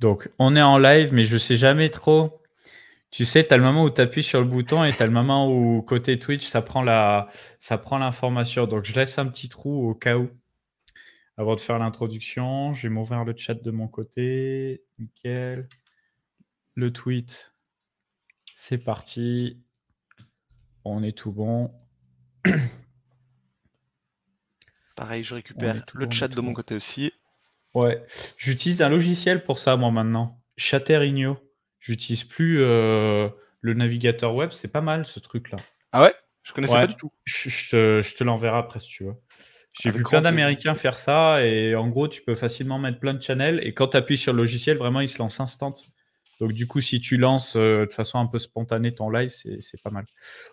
Donc, on est en live, mais je ne sais jamais trop. Tu sais, tu as le moment où tu appuies sur le bouton et tu as le moment où, côté Twitch, ça prend l'information. Donc, je laisse un petit trou au cas où. Avant de faire l'introduction, je vais m'ouvrir le chat de mon côté. Nickel. Le tweet. C'est parti. On est tout bon. Pareil, je récupère le chat de mon côté aussi. Ouais, j'utilise un logiciel pour ça, moi, maintenant. Chatterigno. J'utilise plus euh, le navigateur web, c'est pas mal ce truc-là. Ah ouais Je connaissais pas du tout. Je, te l'enverrai après si tu veux. J'ai ah, vu plein d'Américains faire ça et en gros, tu peux facilement mettre plein de channels et quand tu appuies sur le logiciel, vraiment, il se lance instant. Donc, du coup, si tu lances euh, de façon un peu spontanée ton live, c'est pas mal.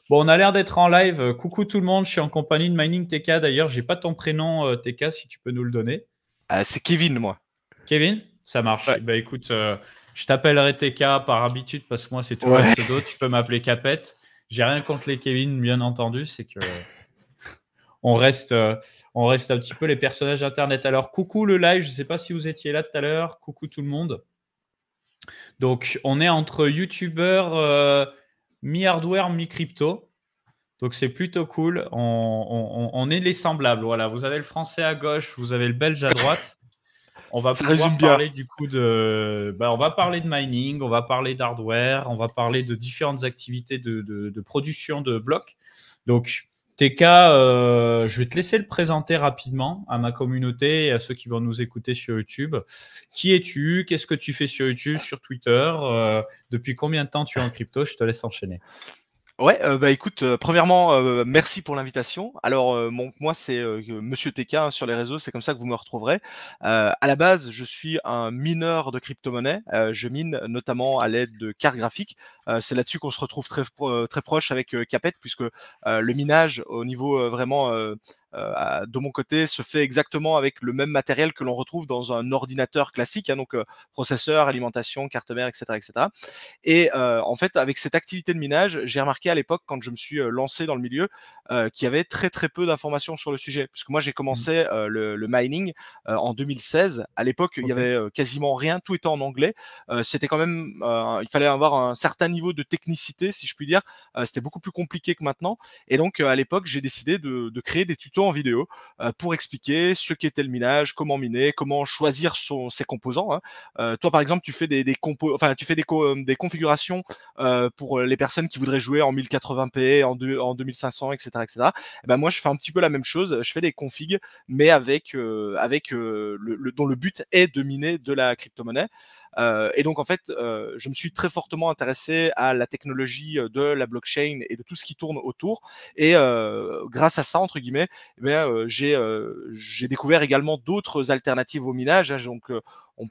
Bon, on a l'air d'être en live. Coucou tout le monde, je suis en compagnie de Mining TK. D'ailleurs, j'ai pas ton prénom, euh, TK, si tu peux nous le donner. Ah, c'est Kevin, moi. Kevin Ça marche. Bah écoute, euh, je t'appellerai TK par habitude parce que moi, c'est tout ouais. pseudo. Tu peux m'appeler Capette. J'ai rien contre les Kevin, bien entendu. C'est que. on reste, euh, on reste un petit peu les personnages d'Internet. Alors, coucou le live, je ne sais pas si vous étiez là tout à l'heure. Coucou tout le monde. Donc, on est entre youtubeurs euh, mi-hardware, mi-crypto. Donc c'est plutôt cool. On, est les semblables. Voilà, vous avez le français à gauche, vous avez le belge à droite. On va pouvoir parler du coup de. Bah, on va parler de mining, on va parler d'hardware, on va parler de différentes activités de, production de blocs. Donc TK, euh, je vais te laisser le présenter rapidement à ma communauté et à ceux qui vont nous écouter sur YouTube. Qui es-tu Qu'est-ce que tu fais sur YouTube, sur Twitter euh, Depuis combien de temps tu es en crypto Je te laisse enchaîner. Ouais, euh, bah écoute, euh, premièrement, euh, merci pour l'invitation. Alors, mon, moi, c'est Monsieur TK hein, sur les réseaux, c'est comme ça que vous me retrouverez. à la base, je suis un mineur de crypto-monnaie. je mine notamment à l'aide de cartes graphiques. c'est là-dessus qu'on se retrouve très, très proche avec Capet, puisque le minage au niveau vraiment euh, de mon côté, se fait exactement avec le même matériel que l'on retrouve dans un ordinateur classique, hein, donc euh, processeur, alimentation, carte mère, etc., etc. Et euh, en fait, avec cette activité de minage, j'ai remarqué à l'époque, quand je me suis lancé dans le milieu, qu'il y avait très très peu d'informations sur le sujet, puisque moi j'ai mmh. commencé le, mining en 2016. À l'époque, il y avait quasiment rien, tout était en anglais. C'était quand même, il fallait avoir un certain niveau de technicité, si je puis dire. C'était beaucoup plus compliqué que maintenant. Et donc, à l'époque, j'ai décidé de, de créer des tutos vidéo euh, pour expliquer ce qu'était le minage, comment miner, comment choisir ses composants. Hein. Euh, toi, par exemple, tu fais des, compos, enfin, tu fais des, euh, des configurations pour les personnes qui voudraient jouer en 1080p, en, en 2500, etc., etc. ben moi, je fais un petit peu la même chose. Je fais des configs, mais avec avec le, dont le but est de miner de la crypto-monnaie. Euh, et donc en fait, euh, je me suis très fortement intéressé à la technologie euh, de la blockchain et de tout ce qui tourne autour. Et grâce à ça, entre guillemets, eh j'ai découvert également d'autres alternatives au minage. Hein. donc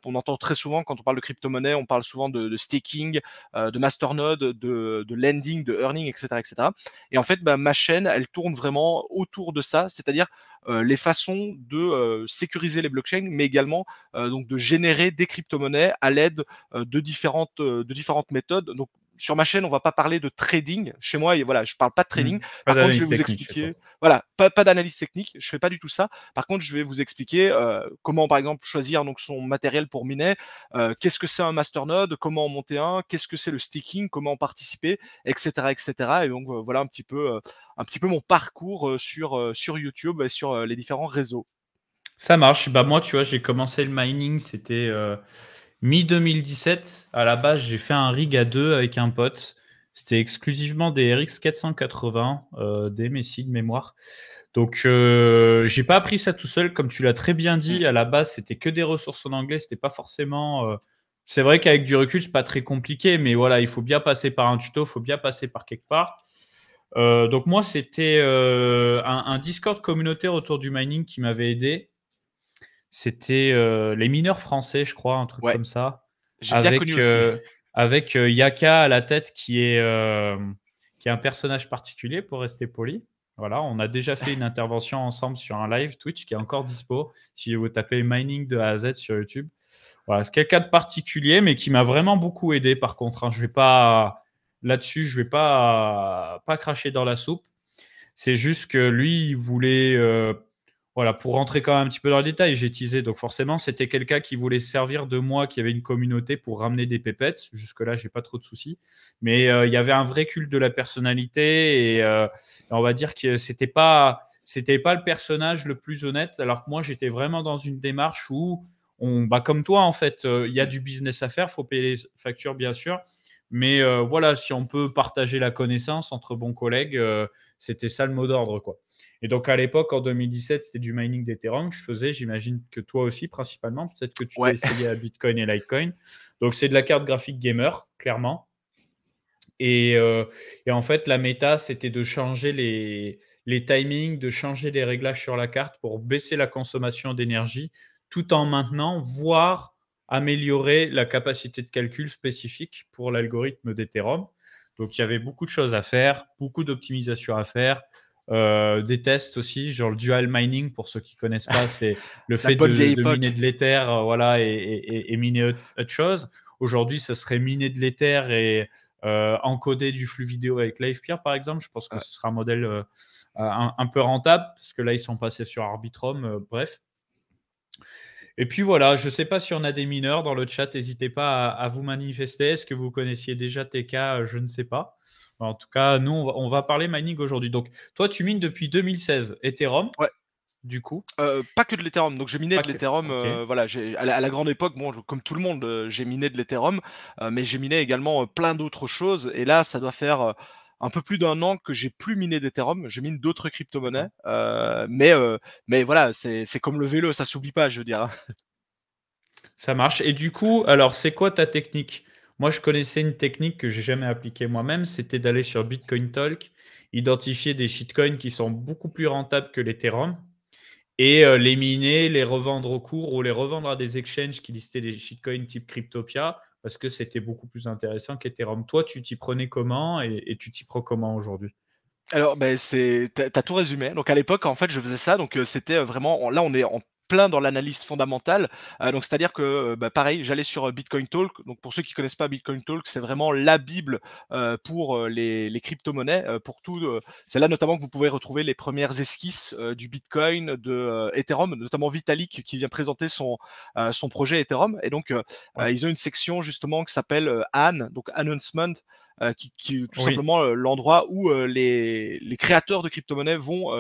on, entend très souvent quand on parle de crypto-monnaie, on parle souvent de, staking, euh, de masternode, de, lending, de earning, etc. etc. Et en fait, bah, ma chaîne, elle tourne vraiment autour de ça, c'est-à-dire euh, les façons de euh, sécuriser les blockchains, mais également donc de générer des crypto-monnaies à l'aide de, différentes, de différentes méthodes. Donc, sur ma chaîne, on ne va pas parler de trading. Chez moi, et voilà, je parle pas de mmh. trading. Par contre, je vais vous expliquer. Voilà, pas, d'analyse technique. Je fais pas du tout ça. Par contre, je vais vous expliquer euh, comment, par exemple, choisir donc son matériel pour miner. Euh, qu'est-ce que c'est un masternode Comment en monter un Qu'est-ce que c'est le sticking, Comment en participer Etc. Etc. Et donc euh, voilà un petit peu, un petit peu mon parcours sur sur YouTube et sur les différents réseaux. Ça marche. Bah moi, tu vois, j'ai commencé le mining. C'était Mi-2017, à la base, j'ai fait un rig à deux avec un pote. C'était exclusivement des RX 480, euh, des Messi de mémoire. Donc, euh, j'ai pas appris ça tout seul, comme tu l'as très bien dit. À la base, c'était que des ressources en anglais. C'était pas forcément. Euh, c'est vrai qu'avec du recul, c'est pas très compliqué, mais voilà, il faut bien passer par un tuto, il faut bien passer par quelque part. donc moi, c'était un, un Discord communautaire autour du mining qui m'avait aidé. C'était euh, les mineurs français, je crois, un truc comme ça. J'ai Avec euh, euh, Yaka à la tête qui est, qui est un personnage particulier pour rester poli. Voilà, on a déjà fait une intervention ensemble sur un live Twitch qui est encore dispo. Si vous tapez mining de A à Z sur YouTube, voilà, c'est quelqu'un de particulier, mais qui m'a vraiment beaucoup aidé. Par contre, hein. je vais pas là-dessus, je vais pas pas cracher dans la soupe. C'est juste que lui, voulait voilà, pour rentrer quand même un petit peu dans le détail, j'ai teasé, donc forcément, c'était quelqu'un qui voulait servir de moi, qui avait une communauté pour ramener des pépettes. Jusque-là, j'ai pas trop de soucis. Mais euh, il y avait un vrai culte de la personnalité et euh, on va dire que c'était pas, c'était pas le personnage le plus honnête, alors que moi, j'étais vraiment dans une démarche où, on, bah, comme toi, en fait, euh, il y a du business à faire, faut payer les factures, bien sûr. Mais voilà, si on peut partager la connaissance entre bons collègues, c'était ça le mot d'ordre, quoi. Et donc à l'époque, en 2017, c'était du mining d'Ethereum que je faisais. J'imagine que toi aussi, principalement. Peut-être que tu as essayé à Bitcoin et Litecoin. Donc c'est de la carte graphique gamer, clairement. Et, euh, et en fait, la méta, c'était de changer les, les timings, de changer les réglages sur la carte pour baisser la consommation d'énergie tout en maintenant, voire améliorer la capacité de calcul spécifique pour l'algorithme d'Ethereum. Donc il y avait beaucoup de choses à faire, beaucoup d'optimisation à faire, euh, des tests aussi, genre le dual mining, pour ceux qui connaissent pas, c'est le fait de, miner de l'éther euh, voilà, et, miner autre chose. Aujourd'hui, ça serait miner de l'éther et euh, encoder du flux vidéo avec Livepeer, par exemple. Je pense que ce sera un modèle un, peu rentable, parce que là, ils sont passés sur Arbitrum, bref. Et puis voilà, je ne sais pas si on a des mineurs dans le chat, n'hésitez pas à, vous manifester. Est-ce que vous connaissiez déjà TK Je ne sais pas. En tout cas, nous, on va, parler mining aujourd'hui. Donc, toi, tu mines depuis 2016 Ethereum. Ouais du coup euh, Pas que de l'Ethereum. Donc j'ai miné de l'Ethereum. Euh, voilà, à la, à la, grande époque, bon, comme tout le monde, euh, j'ai miné de l'Ethereum, mais j'ai miné également plein d'autres choses. Et là, ça doit faire un peu plus d'un an que j'ai plus miné d'Ethereum. Je mine d'autres crypto-monnaies, mais mais voilà, c'est comme le vélo, ça s'oublie pas, je veux dire. ça marche. Et du coup, alors c'est quoi ta technique moi, je connaissais une technique que j'ai jamais appliquée moi-même, c'était d'aller sur Bitcoin Talk, identifier des shitcoins qui sont beaucoup plus rentables que l'Ethereum et euh, les miner, les revendre au cours ou les revendre à des exchanges qui listaient des shitcoins type Cryptopia parce que c'était beaucoup plus intéressant qu'Ethereum. Toi, tu t'y prenais comment et, tu t'y prends comment aujourd'hui alors, ben, c'est, tout résumé. Donc à l'époque, en fait, je faisais ça. Donc euh, c'était euh, vraiment, là, on est en plein dans l'analyse fondamentale. Euh, donc, c'est-à-dire que, euh, bah, pareil, j'allais sur euh, Bitcoin Talk. Donc, pour ceux qui connaissent pas Bitcoin Talk, c'est vraiment la bible pour les, crypto-monnaies, pour tout. c'est là notamment que vous pouvez retrouver les premières esquisses du Bitcoin, de Ethereum, notamment Vitalik qui vient présenter son, son projet Ethereum. Et donc, ils ont une section justement qui s'appelle Anne, donc Announcement. Euh, qui, tout simplement euh, l'endroit où euh, les, créateurs de crypto-monnaies vont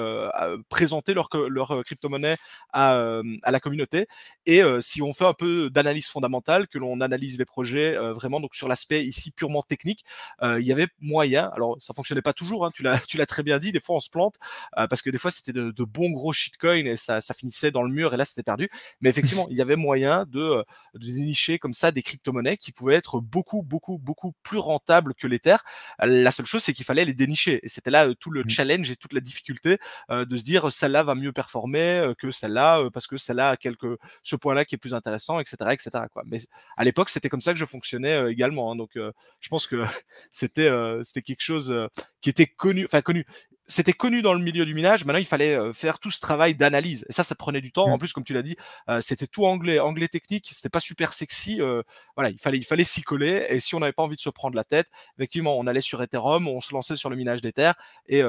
présenter leur, leur crypto-monnaie à, la communauté. Et si on fait un peu d'analyse fondamentale, que l'on analyse les projets vraiment donc sur l'aspect ici purement technique, il y avait moyen, alors ça fonctionnait pas toujours, hein, tu l'as très bien dit, des fois on se plante, parce que des fois c'était de, bons gros shitcoins et ça, finissait dans le mur et là c'était perdu. Mais effectivement, il y avait moyen de, de dénicher comme ça des crypto-monnaies qui pouvaient être beaucoup, beaucoup, beaucoup plus rentables que les terres, La seule chose, c'est qu'il fallait les dénicher. Et c'était là tout le mmh. challenge et toute la difficulté de se dire celle-là va mieux performer que celle-là parce que celle-là a quelque, ce point-là qui est plus intéressant, etc. etc. Quoi. Mais à l'époque, c'était comme ça que je fonctionnais également. Hein, donc, je pense que c'était c'était quelque chose qui était connu, enfin connu c'était connu dans le milieu du minage. Maintenant, il fallait euh, faire tout ce travail d'analyse. Et ça, ça prenait du temps. Mm. En plus, comme tu l'as dit, euh, c'était tout anglais, anglais technique. C'était pas super sexy. Euh, voilà, il fallait, il fallait s'y coller. Et si on n'avait pas envie de se prendre la tête, effectivement, on allait sur Ethereum, on se lançait sur le minage d'Ether et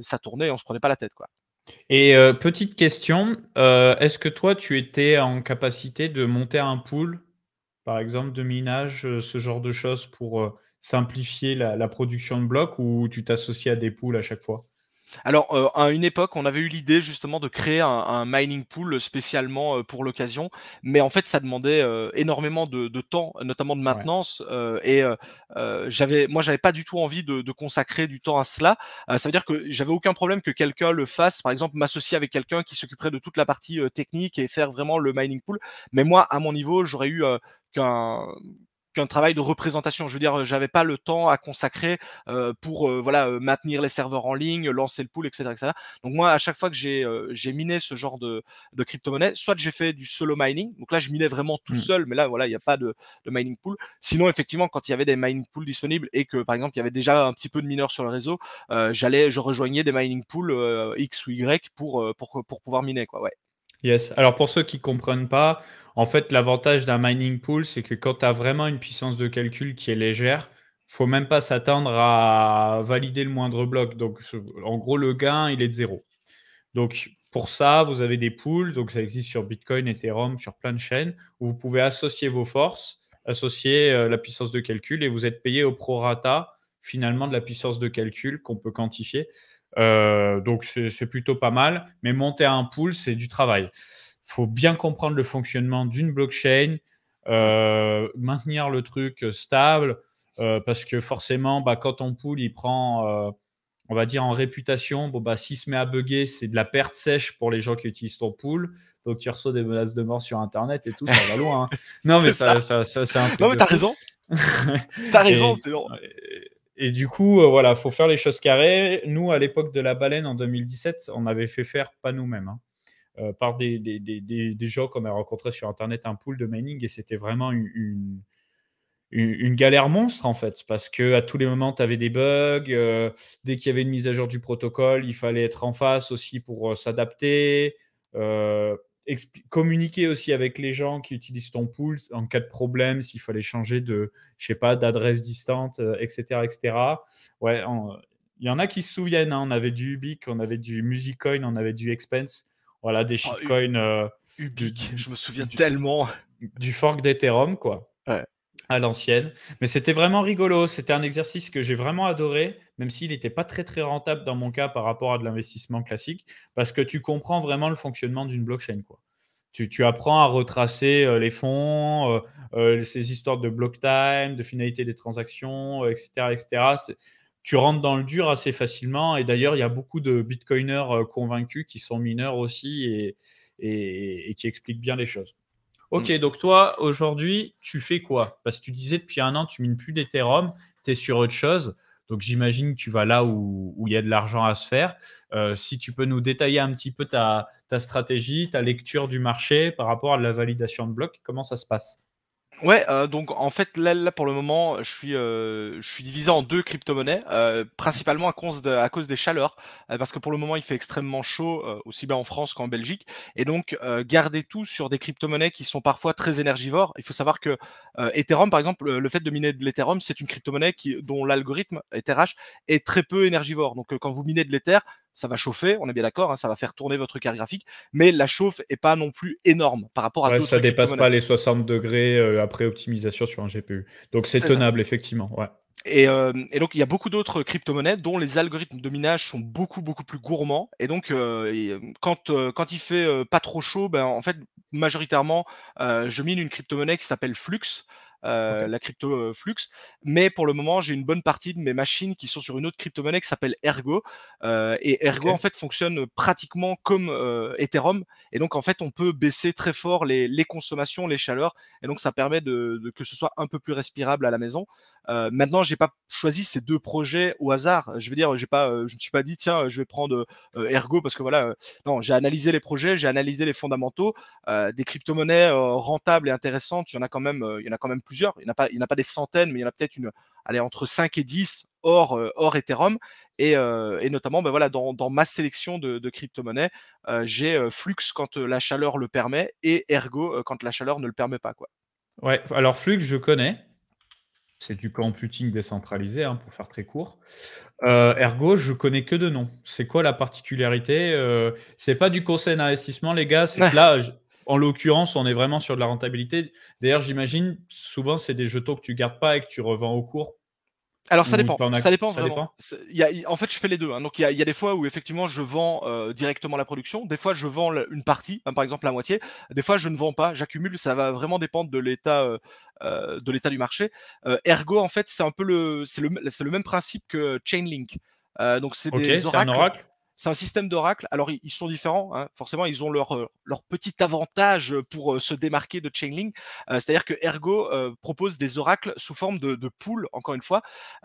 ça tournait. on se prenait pas la tête, quoi. Et petite question, est-ce que toi, tu étais en capacité de monter un pool, par exemple, de minage, ce genre de choses pour simplifier la, production de blocs, ou tu t'associais à des pools à chaque fois alors, euh, à une époque, on avait eu l'idée justement de créer un, mining pool spécialement euh, pour l'occasion, mais en fait, ça demandait euh, énormément de, temps, notamment de maintenance. et j'avais, moi, j'avais pas du tout envie de, de consacrer du temps à cela. ça veut dire que j'avais aucun problème que quelqu'un le fasse, par exemple, m'associer avec quelqu'un qui s'occuperait de toute la partie technique et faire vraiment le mining pool. Mais moi, à mon niveau, j'aurais eu qu'un qu'un travail de représentation. Je veux dire, j'avais pas le temps à consacrer euh, pour euh, voilà euh, maintenir les serveurs en ligne, lancer le pool, etc., Donc moi, à chaque fois que j'ai miné ce genre de, crypto-monnaie, soit j'ai fait du solo mining, donc là je minais vraiment tout mmh. seul, mais là voilà, il n'y a pas de, mining pool. Sinon, effectivement, quand il y avait des mining pools disponibles et que par exemple il y avait déjà un petit peu de mineurs sur le réseau, j'allais, je rejoignais des mining pools X ou Y pour, pour pour pouvoir miner quoi. Ouais. Yes. Alors pour ceux qui comprennent pas, en fait, l'avantage d'un mining pool, c'est que quand tu as vraiment une puissance de calcul qui est légère, faut même pas s'attendre à valider le moindre bloc. Donc, en gros, le gain, il est de zéro. Donc, pour ça, vous avez des pools. Donc, ça existe sur Bitcoin, Ethereum, sur plein de chaînes, où vous pouvez associer vos forces, associer euh, la puissance de calcul, et vous êtes payé au prorata, finalement, de la puissance de calcul qu'on peut quantifier. Euh, donc, c'est plutôt pas mal. Mais monter un pool, c'est du travail faut bien comprendre le fonctionnement d'une blockchain, euh, maintenir le truc stable, euh, parce que forcément, bah, quand ton pool, il prend, euh, on va dire, en réputation, bon, bah, s'il se met à bugger, c'est de la perte sèche pour les gens qui utilisent ton pool. Donc, tu reçois des menaces de mort sur Internet et tout, ça va loin. Non, mais ça, non, mais t'as raison. t'as raison, c'est et du coup, voilà, faut faire les choses carrées. Nous, à l'époque de la baleine en 2017, on avait fait faire pas nous-mêmes. Hein. Euh, par des, des, des, des, gens comme a rencontré sur Internet, un pool de mining, et c'était vraiment une, galère monstre, en fait, parce que à tous les moments, tu avais des bugs, euh, dès qu'il y avait une mise à jour du protocole, il fallait être en face aussi pour euh, s'adapter, communiquer aussi avec les gens qui utilisent ton pool en cas de problème, s'il fallait changer de, je sais pas, d'adresse distante, etc., etc. Ouais, il y en a qui se souviennent, hein, on avait du Ubik on avait du Musicoin, on avait du Expense. Voilà, des ah, shitcoins. Euh, ubique, je me souviens tellement. Du fork d'Ethereum, quoi. À l'ancienne. Mais c'était vraiment rigolo. C'était un exercice que j'ai vraiment adoré, même s'il n'était pas très, très rentable dans mon cas par rapport à de l'investissement classique, parce que tu comprends vraiment le fonctionnement d'une blockchain, quoi. Tu, tu, apprends à retracer euh, les fonds, euh, ces histoires de block time, de finalité des transactions, etc. etc tu rentres dans le dur assez facilement. Et d'ailleurs, il y a beaucoup de bitcoiners euh, convaincus qui sont mineurs aussi et, qui expliquent bien les choses. Ok, mm. donc toi, aujourd'hui, tu fais quoi Parce que tu disais depuis un an, tu mines plus d'Ethereum, tu es sur autre chose. Donc j'imagine que tu vas là où, il y a de l'argent à se faire. Euh, si tu peux nous détailler un petit peu ta, ta, stratégie, ta lecture du marché par rapport à la validation de blocs, comment ça se passe Ouais, euh, donc en fait là, pour le moment je suis euh, je suis divisé en deux crypto-monnaies, euh, principalement à cause de, à cause des chaleurs, parce que pour le moment il fait extrêmement chaud aussi bien en France qu'en Belgique, et donc garder tout sur des crypto-monnaies qui sont parfois très énergivores. Il faut savoir que Ethereum par exemple, le fait de miner de l'Ethereum c'est une crypto-monnaie qui dont l'algorithme Ethereum est très peu énergivore. Donc quand vous minez de l'Ether, ça va chauffer, on est bien d'accord, hein, ça va faire tourner votre carte graphique, mais la chauffe n'est pas non plus énorme par rapport à ça dépasse pas les 60 degrés euh, après optimisation sur un GPU. Donc c'est tenable effectivement, euh, Et, donc il y a beaucoup d'autres crypto-monnaies dont les algorithmes de minage sont beaucoup beaucoup plus gourmands. Et donc euh, quand, quand il fait pas trop chaud, ben, en fait majoritairement je mine une crypto-monnaie qui s'appelle Flux. Euh, la crypto euh, Flux. Mais pour le moment, j'ai une bonne partie de mes machines qui sont sur une autre crypto-monnaie qui s'appelle Ergo. Euh, et Ergo, en fait, fonctionne pratiquement comme Ethereum. Et donc, en fait, on peut baisser très fort les, consommations, les chaleurs. Et donc, ça permet de, que ce soit un peu plus respirable à la maison maintenant euh, maintenant, j'ai pas choisi ces deux projets au hasard. Je veux dire, j'ai pas, euh, je me suis pas dit tiens, je vais prendre euh, Ergo parce que voilà. non, j'ai analysé les projets, j'ai analysé les fondamentaux. des crypto-monnaies rentables et intéressantes, il y en a quand même, il y en a quand même plusieurs. Il n'y en a pas, il y en a pas des centaines, mais il y en a peut-être une, allez entre 5 et 10 hors, hors Ethereum. Et, et notamment, ben voilà, dans, dans ma sélection de, de crypto-monnaies, j'ai Flux quand la chaleur le permet et Ergo quand la chaleur ne le permet pas, quoi. Ouais, alors Flux, je connais. C'est du computing décentralisé, hein, pour faire très court. Euh, ergo, je connais que de noms. C'est quoi la particularité Ce euh, C'est pas du conseil d'investissement, les gars. C'est là, en l'occurrence, on est vraiment sur de la rentabilité. D'ailleurs, j'imagine, souvent, c'est des jetons que tu gardes pas et que tu revends au cours alors ça dépend. ça dépend vraiment. en fait, je fais les deux. Hein. Donc il y a, des fois où effectivement je vends euh, directement la production, des fois je vends une partie, hein, par exemple la moitié, des fois je ne vends pas, j'accumule, ça va vraiment dépendre de l'état euh, euh, de l'état du marché. ergo, en fait, c'est un peu le, c'est le, le, même principe que Chainlink. donc c'est des oracles c'est un système d'oracle. Alors, ils, sont différents. Hein. Forcément, ils ont leur, euh, leur petit avantage euh, pour euh, se démarquer de Chainlink. c'est-à-dire que Ergo propose des oracles sous forme de, de pool, encore une fois.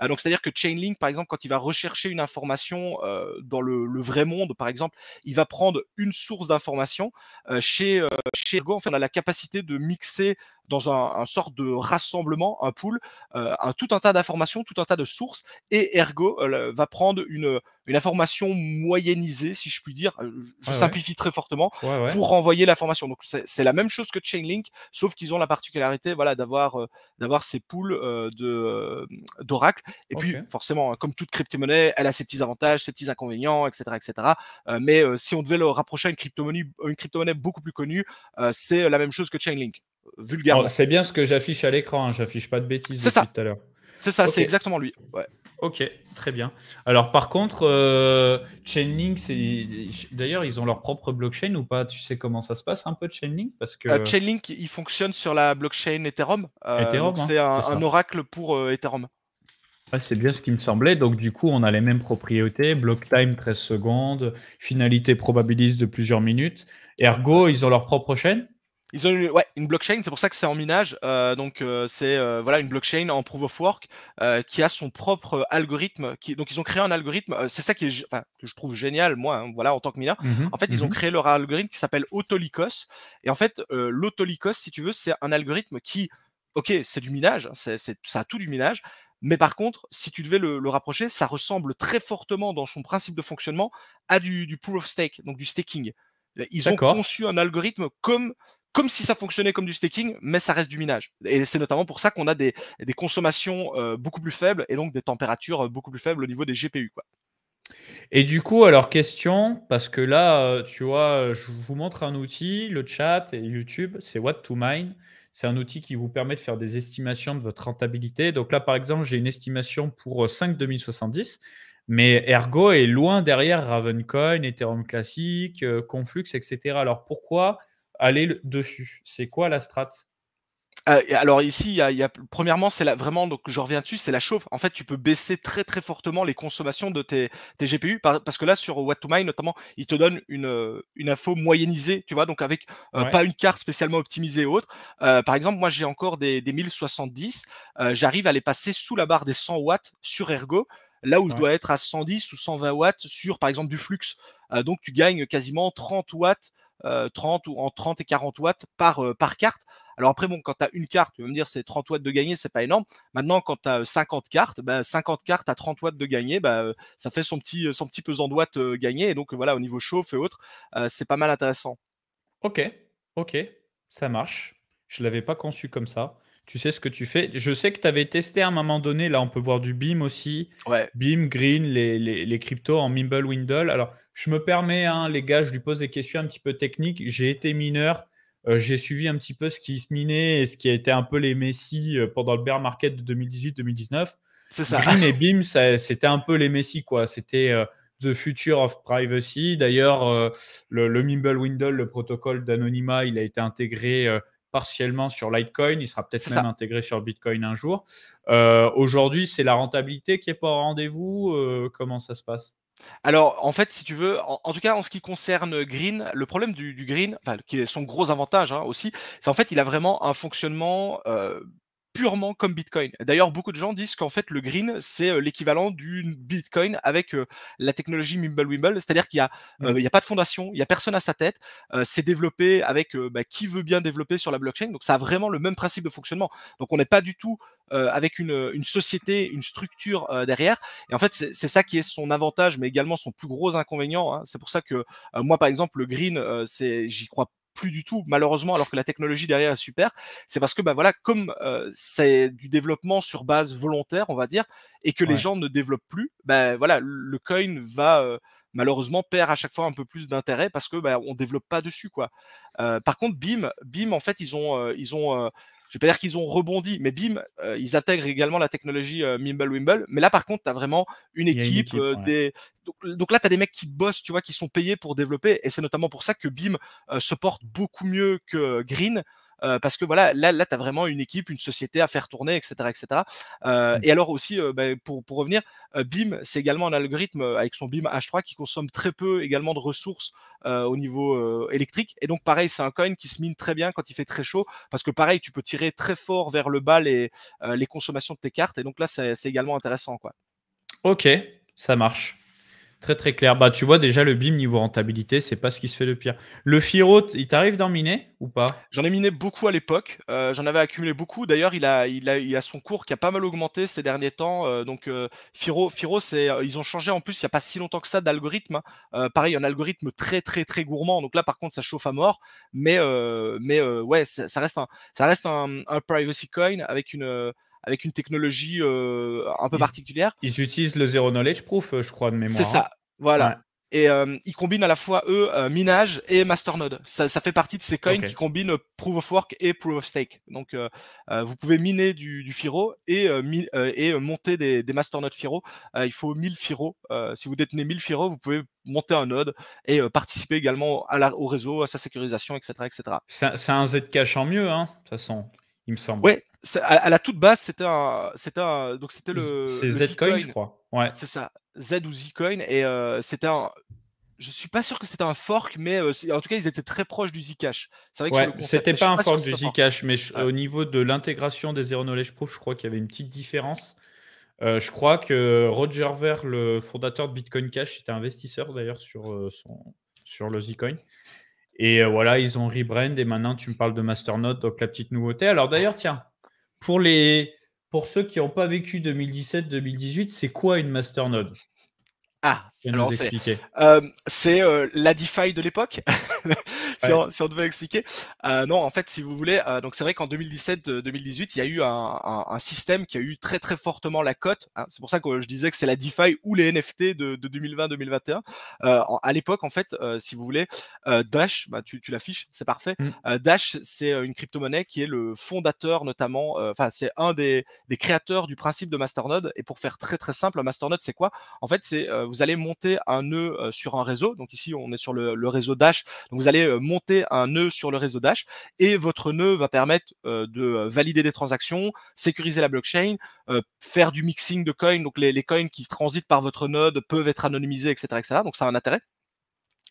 donc, c'est-à-dire que Chainlink, par exemple, quand il va rechercher une information dans le, vrai monde, par exemple, il va prendre une source d'information. chez, chez Ergo, enfin, on a la capacité de mixer dans un, un sorte de rassemblement, un pool, euh, un, tout un tas d'informations, tout un tas de sources, et ergo euh, va prendre une, une information moyennisée, si je puis dire, euh, je simplifie très fortement, pour renvoyer l'information. Donc c'est la même chose que Chainlink, sauf qu'ils ont la particularité voilà, d'avoir d'avoir ces pools euh, de d'oracle. Et puis forcément, hein, comme toute crypto-monnaie, elle a ses petits avantages, ses petits inconvénients, etc. etc. mais si on devait le rapprocher à une crypto-monnaie beaucoup plus connue, c'est la même chose que Chainlink vulgairement. Oh, c'est bien ce que j'affiche à l'écran, hein, j'affiche pas de bêtises ça. tout à l'heure. C'est ça, c'est exactement lui. Ok, très bien. Alors par contre, euh, Chainlink, d'ailleurs, ils ont leur propre blockchain ou pas Tu sais comment ça se passe un peu Chainlink parce que euh, Chainlink, il fonctionne sur la blockchain Ethereum. Euh, Ethereum hein, c'est un, oracle pour Ethereum. Ah, c'est bien ce qui me semblait. Donc, du coup, on a les mêmes propriétés block time 13 secondes, finalité probabiliste de plusieurs minutes. Ergo, ils ont leur propre chaîne ils ont une, ouais, une blockchain, c'est pour ça que c'est en minage. Euh, donc euh, c'est euh, voilà une blockchain en proof of work qui a son propre algorithme. Qui, donc ils ont créé un algorithme. c'est ça qui est, que je trouve génial moi, hein, voilà en tant que mineur. Mhm, en fait ils ont mhm. créé leur algorithme qui s'appelle Autolikos. Et en fait l'Autolikos, si tu veux, c'est un algorithme qui, ok, c'est du minage, hein, c'est, ça a tout du minage. Mais par contre, si tu devais le, rapprocher, ça ressemble très fortement dans son principe de fonctionnement à du, du proof of stake, donc du staking. Ils ont conçu un algorithme comme comme si ça fonctionnait comme du staking, mais ça reste du minage. Et c'est notamment pour ça qu'on a des, consommations euh, beaucoup plus faibles et donc des températures euh, beaucoup plus faibles au niveau des GPU. Et du coup, alors question, parce que là, euh, tu vois, je vous montre un outil, le chat et YouTube, c'est What to Mine. C'est un outil qui vous permet de faire des estimations de votre rentabilité. Donc là, par exemple, j'ai une estimation pour 5 2070, mais Ergo est loin derrière Ravencoin, Ethereum classique, Conflux, etc. Alors pourquoi aller dessus C'est quoi la strat euh, alors ici, y a, premièrement, c'est vraiment, donc je reviens dessus, c'est la chauffe. En fait, tu peux baisser très très fortement les consommations de tes, tes GPU parce que là, sur What to Mine notamment, il te donne euh, une, info moyennisée, tu vois, donc avec euh, pas une carte spécialement optimisée ou autre. par exemple, moi j'ai encore des, 1070, j'arrive à les passer sous la barre des 100 watts sur Ergo, là où je dois être à 110 ou 120 watts sur par exemple du flux. donc tu gagnes quasiment 30 watts 30 euh, ou en 30 et 40 watts par, euh, par carte. Alors après, bon, quand tu as une carte, tu vas me dire c'est 30 watts de gagner c'est pas énorme. Maintenant, quand tu as 50 euh, cartes, 50 bah, cartes à 30 watts de gagner bah, ça fait son petit, son petit pesant de watts gagné. Et donc voilà, au niveau chauffe et autres, c'est pas mal intéressant. Ok, ok, ça marche. Je l'avais pas conçu comme ça. Tu sais ce que tu fais. Je sais que tu avais testé à un moment donné, là on peut voir du BIM aussi. Ouais. BIM, Green, les, les, les cryptos en Mimble, Windle. Alors je me permets, hein, les gars, je lui pose des questions un petit peu techniques. J'ai été mineur, euh, j'ai suivi un petit peu ce qui se minait et ce qui a été un peu les Messi euh, pendant le bear market de 2018-2019. C'est ça. Bim et BIM, c'était un peu les Messi, quoi. C'était euh, The Future of Privacy. D'ailleurs, le, Mimble window le protocole d'anonymat, il a été intégré partiellement sur Litecoin. Il sera peut-être même intégré sur Bitcoin un jour. Aujourd'hui, c'est la rentabilité qui est pas au rendez-vous. comment ça se passe alors, en fait, si tu veux, en, tout cas, en ce qui concerne Green, le problème du, Green, enfin, qui est son gros avantage hein, aussi, c'est en fait, il a vraiment un fonctionnement euh, purement comme Bitcoin. D'ailleurs, beaucoup de gens disent qu'en fait, le green, c'est euh, l'équivalent d'une Bitcoin avec euh, la technologie Mimblewimble, c'est-à-dire qu'il n'y a, mmh. euh, a, pas de fondation, il n'y a personne à sa tête, c'est développé avec bah, qui veut bien développer sur la blockchain, donc ça a vraiment le même principe de fonctionnement. Donc on n'est pas du tout avec une, société, une structure derrière, et en fait, c'est ça qui est son avantage, mais également son plus gros inconvénient. Hein. C'est pour ça que moi, par exemple, le green, c'est j'y crois plus du tout, malheureusement, alors que la technologie derrière est super, c'est parce que, ben voilà, comme euh, c'est du développement sur base volontaire, on va dire, et que les gens ne développent plus, ben voilà, le coin va euh, malheureusement perdre à chaque fois un peu plus d'intérêt parce que ben, on développe pas dessus quoi. Euh, par contre, BIM, BIM en fait ils ont, ils ont je vais pas dire qu'ils ont rebondi, mais bim, euh, ils intègrent également la technologie euh, Mimble Wimble. Mais là, par contre, tu as vraiment une équipe, euh, des. Donc, là, tu as des mecs qui bossent, tu vois, qui sont payés pour développer. Et c'est notamment pour ça que BIM se porte beaucoup mieux que Green parce que voilà, là, là tu as vraiment une équipe, une société à faire tourner, etc. etc. Mmh. Et alors aussi, ben, pour, pour, revenir, BIM, c'est également un algorithme avec son BIM H3 qui consomme très peu également de ressources au niveau électrique. Et donc, pareil, c'est un coin qui se mine très bien quand il fait très chaud, parce que pareil, tu peux tirer très fort vers le bas les, les consommations de tes cartes. Et donc là, c'est également intéressant. Quoi. Ok, ça marche. Très très clair. Bah tu vois déjà le BIM niveau rentabilité, c'est pas ce qui se fait le pire. Le Firo, il t'arrive d'en miner ou pas J'en ai miné beaucoup à l'époque. Euh, j'en avais accumulé beaucoup. D'ailleurs, il a, il, a, il a son cours qui a pas mal augmenté ces derniers temps. Euh, donc euh, Firo, Firo ils ont changé en plus il n'y a pas si longtemps que ça d'algorithme. Hein. pareil, un algorithme très très très gourmand. Donc là par contre ça chauffe à mort. Mais, mais ouais, ça, reste ça reste un privacy coin avec une avec une technologie euh, un peu particulière. Ils utilisent le zero knowledge proof, euh, je crois, de mémoire. C'est ça, hein. voilà. Et euh, ils combinent à la fois, eux, minage et masternode. Ça, ça fait partie de ces coins qui combinent proof of work et proof of stake. Donc, vous pouvez miner du, Firo et, et monter des, des masternodes Firo. il faut 1000 Firo. si vous détenez 1000 Firo, vous pouvez monter un node et participer également à la, au réseau, à sa sécurisation, etc. etc. C'est un Zcash en mieux, hein, de toute façon. Ouais, à, la toute base, c'était un, c'était un, donc c'était le, Zcoin, je crois. Ouais. C'est ça, Z ou Zcoin, et euh, c'était Je suis pas sûr que c'était un fork, mais euh, en tout cas, ils étaient très proches du Zcash. C'est vrai que c'était pas, un fork du Zcash, mais au niveau de l'intégration des Zero Knowledge Proof, je crois qu'il y avait une petite différence. Euh, je crois que Roger Ver, le fondateur de Bitcoin Cash, était investisseur d'ailleurs sur, euh, son, sur le Zcoin. Et euh, voilà, ils ont rebrand et maintenant tu me parles de Masternode, donc la petite nouveauté. Alors d'ailleurs, tiens, pour, les, pour ceux qui n'ont pas vécu 2017-2018, c'est quoi une Masternode Ah, alors c'est euh, euh, la DeFi de l'époque, si, on devait expliquer. Euh, non, en fait, si vous voulez, donc c'est vrai qu'en 2017-2018, il y a eu un, système qui a eu très très fortement la cote. Hein, c'est pour ça que je disais que c'est la DeFi ou les NFT de, 2020-2021. à l'époque, en fait, si vous voulez, Dash, bah, tu, l'affiches, c'est parfait. Mm. Dash, c'est une crypto-monnaie qui est le fondateur notamment, enfin c'est un des, des, créateurs du principe de Masternode. Et pour faire très très simple, Masternode, c'est quoi En fait, c'est vous allez monter monter un nœud sur un réseau. Donc ici, on est sur le, réseau Dash. Donc vous allez monter un nœud sur le réseau Dash et votre nœud va permettre de valider des transactions, sécuriser la blockchain, faire du mixing de coins. Donc les, coins qui transitent par votre node peuvent être anonymisés, etc., etc. Donc ça a un intérêt.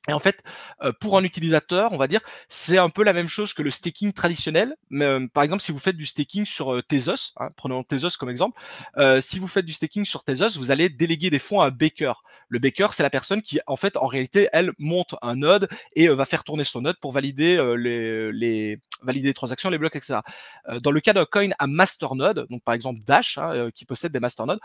Et en fait, euh, pour un utilisateur, on va dire, c'est un peu la même chose que le staking traditionnel. Mais, euh, par exemple, si vous faites du staking sur euh, Tezos, hein, prenons Tezos comme exemple, si vous faites du staking sur Tezos, vous allez déléguer des fonds à un baker. Le baker, c'est la personne qui, en fait, en réalité, elle monte un node et va faire tourner son node pour valider les, valider transactions, les blocs, etc. dans le cas d'un coin à masternode, donc par exemple Dash, hein, qui possède des masternodes,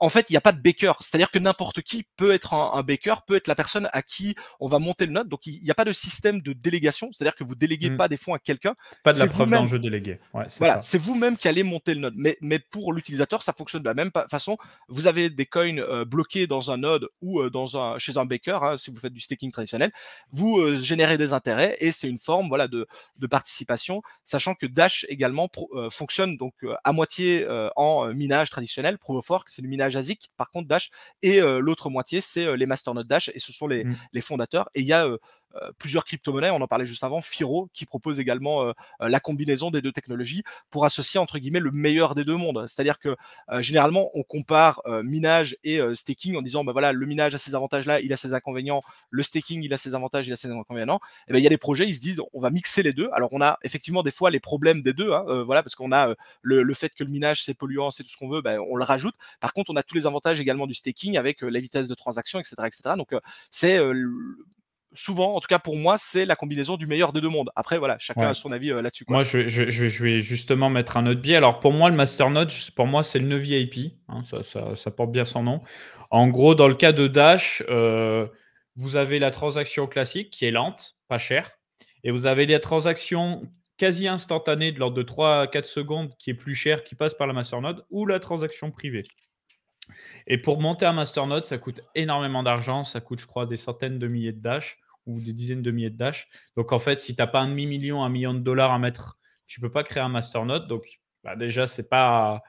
en fait, il n'y a pas de baker. C'est-à-dire que n'importe qui peut être un, baker, peut être la personne à qui on va monter le node. Donc, il n'y a pas de système de délégation. C'est-à-dire que vous déléguez mm. pas des fonds à quelqu'un. C'est pas de la preuve délégué. voilà, c'est vous-même qui allez monter le node. Mais, pour l'utilisateur, ça fonctionne de la même façon. Vous avez des coins euh, bloqués dans un node ou euh, dans un, chez un baker, hein, si vous faites du staking traditionnel. Vous euh, générez des intérêts et c'est une forme voilà, de, participation, sachant que Dash également fonctionne donc à moitié en minage traditionnel. Proof of Work, c'est le minage Jazik, par contre Dash, et euh, l'autre moitié, c'est euh, les masternodes Dash, et ce sont les, mmh. les fondateurs. Et il y a euh, euh, plusieurs crypto-monnaies. On en parlait juste avant, Firo, qui propose également euh, euh, la combinaison des deux technologies pour associer entre guillemets le meilleur des deux mondes. C'est-à-dire que généralement, on compare minage et staking en disant, bah voilà, le minage a ses avantages-là, il a ses inconvénients, le staking, il a ses avantages, il a ses inconvénients. Et eh ben il y a des projets, ils se disent, on va mixer les deux. Alors, on a effectivement des fois les problèmes des deux, hein, voilà, parce qu'on a le, fait que le minage c'est polluant, c'est tout ce qu'on veut, ben, on le rajoute. Par contre, on a tous les avantages également du staking avec la vitesse de transaction, etc., etc. Donc, c'est souvent, en tout cas pour moi, c'est la combinaison du meilleur des deux mondes. Après, voilà, chacun a son avis euh, là-dessus. Moi, je, vais justement mettre un autre biais. Alors, pour moi, le Master pour moi, c'est le 9 VIP. Hein, ça, porte bien son nom. En gros, dans le cas de Dash, euh, vous avez la transaction classique qui est lente, pas chère. Et vous avez la transaction quasi instantanée de l'ordre de 3 à 4 secondes qui est plus chère, qui passe par la Master Node, ou la transaction privée. Et pour monter un masternode, ça coûte énormément d'argent. Ça coûte, je crois, des centaines de milliers de dash ou des dizaines de milliers de dash. Donc en fait, si tu n'as pas un demi-million, un million de dollars à mettre, tu ne peux pas créer un masternode. Donc bah, déjà, ce n'est pas,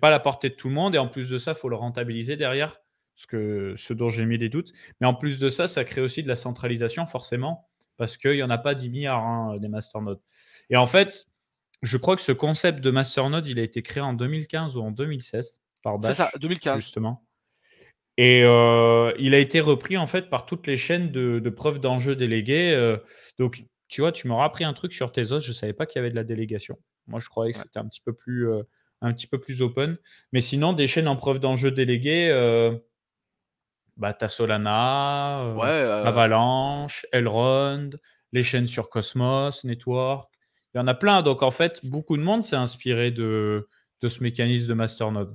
pas la portée de tout le monde. Et en plus de ça, il faut le rentabiliser derrière, ce, que, ce dont j'ai mis des doutes. Mais en plus de ça, ça crée aussi de la centralisation, forcément, parce qu'il n'y en a pas 10 milliards hein, des masternodes. Et en fait, je crois que ce concept de masternode, il a été créé en 2015 ou en 2016. C'est ça, 2015. Justement. Et euh, il a été repris en fait par toutes les chaînes de, preuves d'enjeux délégués. Euh. donc, tu vois, tu m'auras appris un truc sur Tezos. Je ne savais pas qu'il y avait de la délégation. Moi, je croyais que c'était un petit peu plus, euh, un petit peu plus open. Mais sinon, des chaînes en preuves d'enjeux délégués, bah, tu as Solana, Avalanche, Elrond, les chaînes sur Cosmos, Network. Il y en a plein. Donc, en fait, beaucoup de monde s'est inspiré de, de ce mécanisme de Masternode.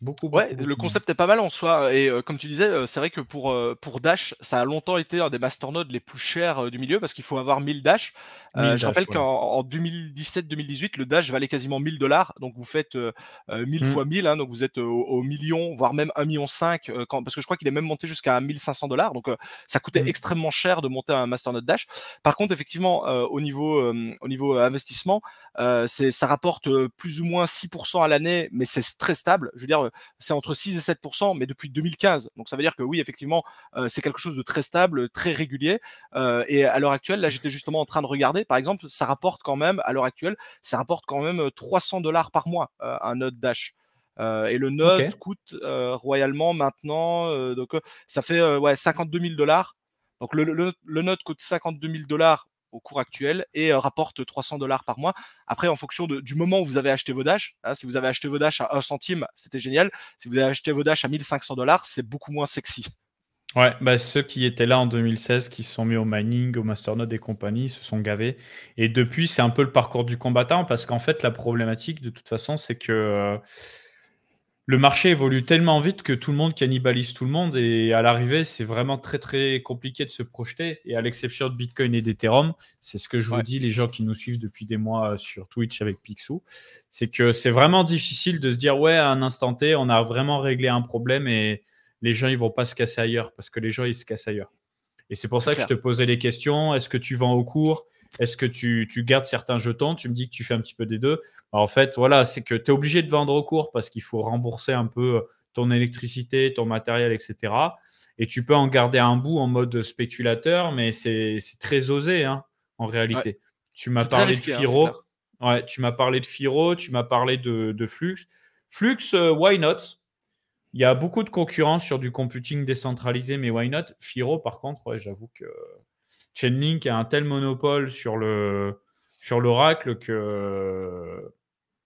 Beaucoup, ouais, le concept est pas mal en soi. Et euh, comme tu disais, euh, c'est vrai que pour, euh, pour Dash, ça a longtemps été un des masternodes les plus chers du milieu parce qu'il faut avoir 1000 Dash. je rappelle qu'en 2017-2018, le Dash valait quasiment 1000 dollars. Donc vous faites 1000 mmh. fois 1000, hein, donc vous êtes au, million, voire même 1,5 million, quand, parce que je crois qu'il est même monté jusqu'à 1500 dollars. Donc ça coûtait mmh. extrêmement cher de monter un masternode Dash. Par contre, effectivement, au niveau, au niveau investissement, ça rapporte plus ou moins 6% à l'année, mais c'est très stable. Je veux dire, c'est entre 6 et 7 mais depuis 2015. Donc ça veut dire que oui, effectivement, euh, c'est quelque chose de très stable, très régulier. Euh, et à l'heure actuelle, là, j'étais justement en train de regarder, par exemple, ça rapporte quand même, à l'heure actuelle, ça rapporte quand même 300 euh, dollars par mois un note Dash. et le note coûte royalement maintenant, donc ça fait 52 000 dollars. Donc le, note coûte 52 000 dollars au cours actuel et rapporte 300 dollars par mois. Après, en fonction du moment où vous avez acheté vos dash, hein, si vous avez acheté vos dash à 1 centime, c'était génial. Si vous avez acheté vos dash à 1500 dollars, c'est beaucoup moins sexy. Ouais, bah, ceux qui étaient là en 2016, qui se sont mis au mining, au masternode et compagnie, se sont gavés. Et depuis, c'est un peu le parcours du combattant parce qu'en fait, la problématique, de toute façon, c'est que le marché évolue tellement vite que tout le monde cannibalise tout le monde et à l'arrivée, c'est vraiment très très compliqué de se projeter. Et à l'exception de Bitcoin et d'Ethereum, c'est ce que je vous dis, les gens qui nous suivent depuis des mois euh, sur Twitch avec Picsou, c'est que c'est vraiment difficile de se dire ouais, à un instant T, on a vraiment réglé un problème et les gens ils vont pas se casser ailleurs parce que les gens ils se cassent ailleurs. Et c'est pour ça que je te posais les questions. Est-ce que tu vends au cours est-ce que tu, gardes certains jetons Tu me dis que tu fais un petit peu des deux. Bah, en fait, voilà, c'est que tu es obligé de vendre au cours parce qu'il faut rembourser un peu euh, ton électricité, ton matériel, etc. Et tu peux en garder un bout en mode spéculateur, mais c'est très osé hein, en réalité. Tu m'as parlé, de hein, Firo. ouais, tu m'as parlé de Firo, tu m'as parlé de, Flux. Flux, euh, why not il y a beaucoup de concurrence sur du computing décentralisé, mais why not Firo, par contre, j'avoue que Chainlink a un tel monopole sur le sur l'oracle que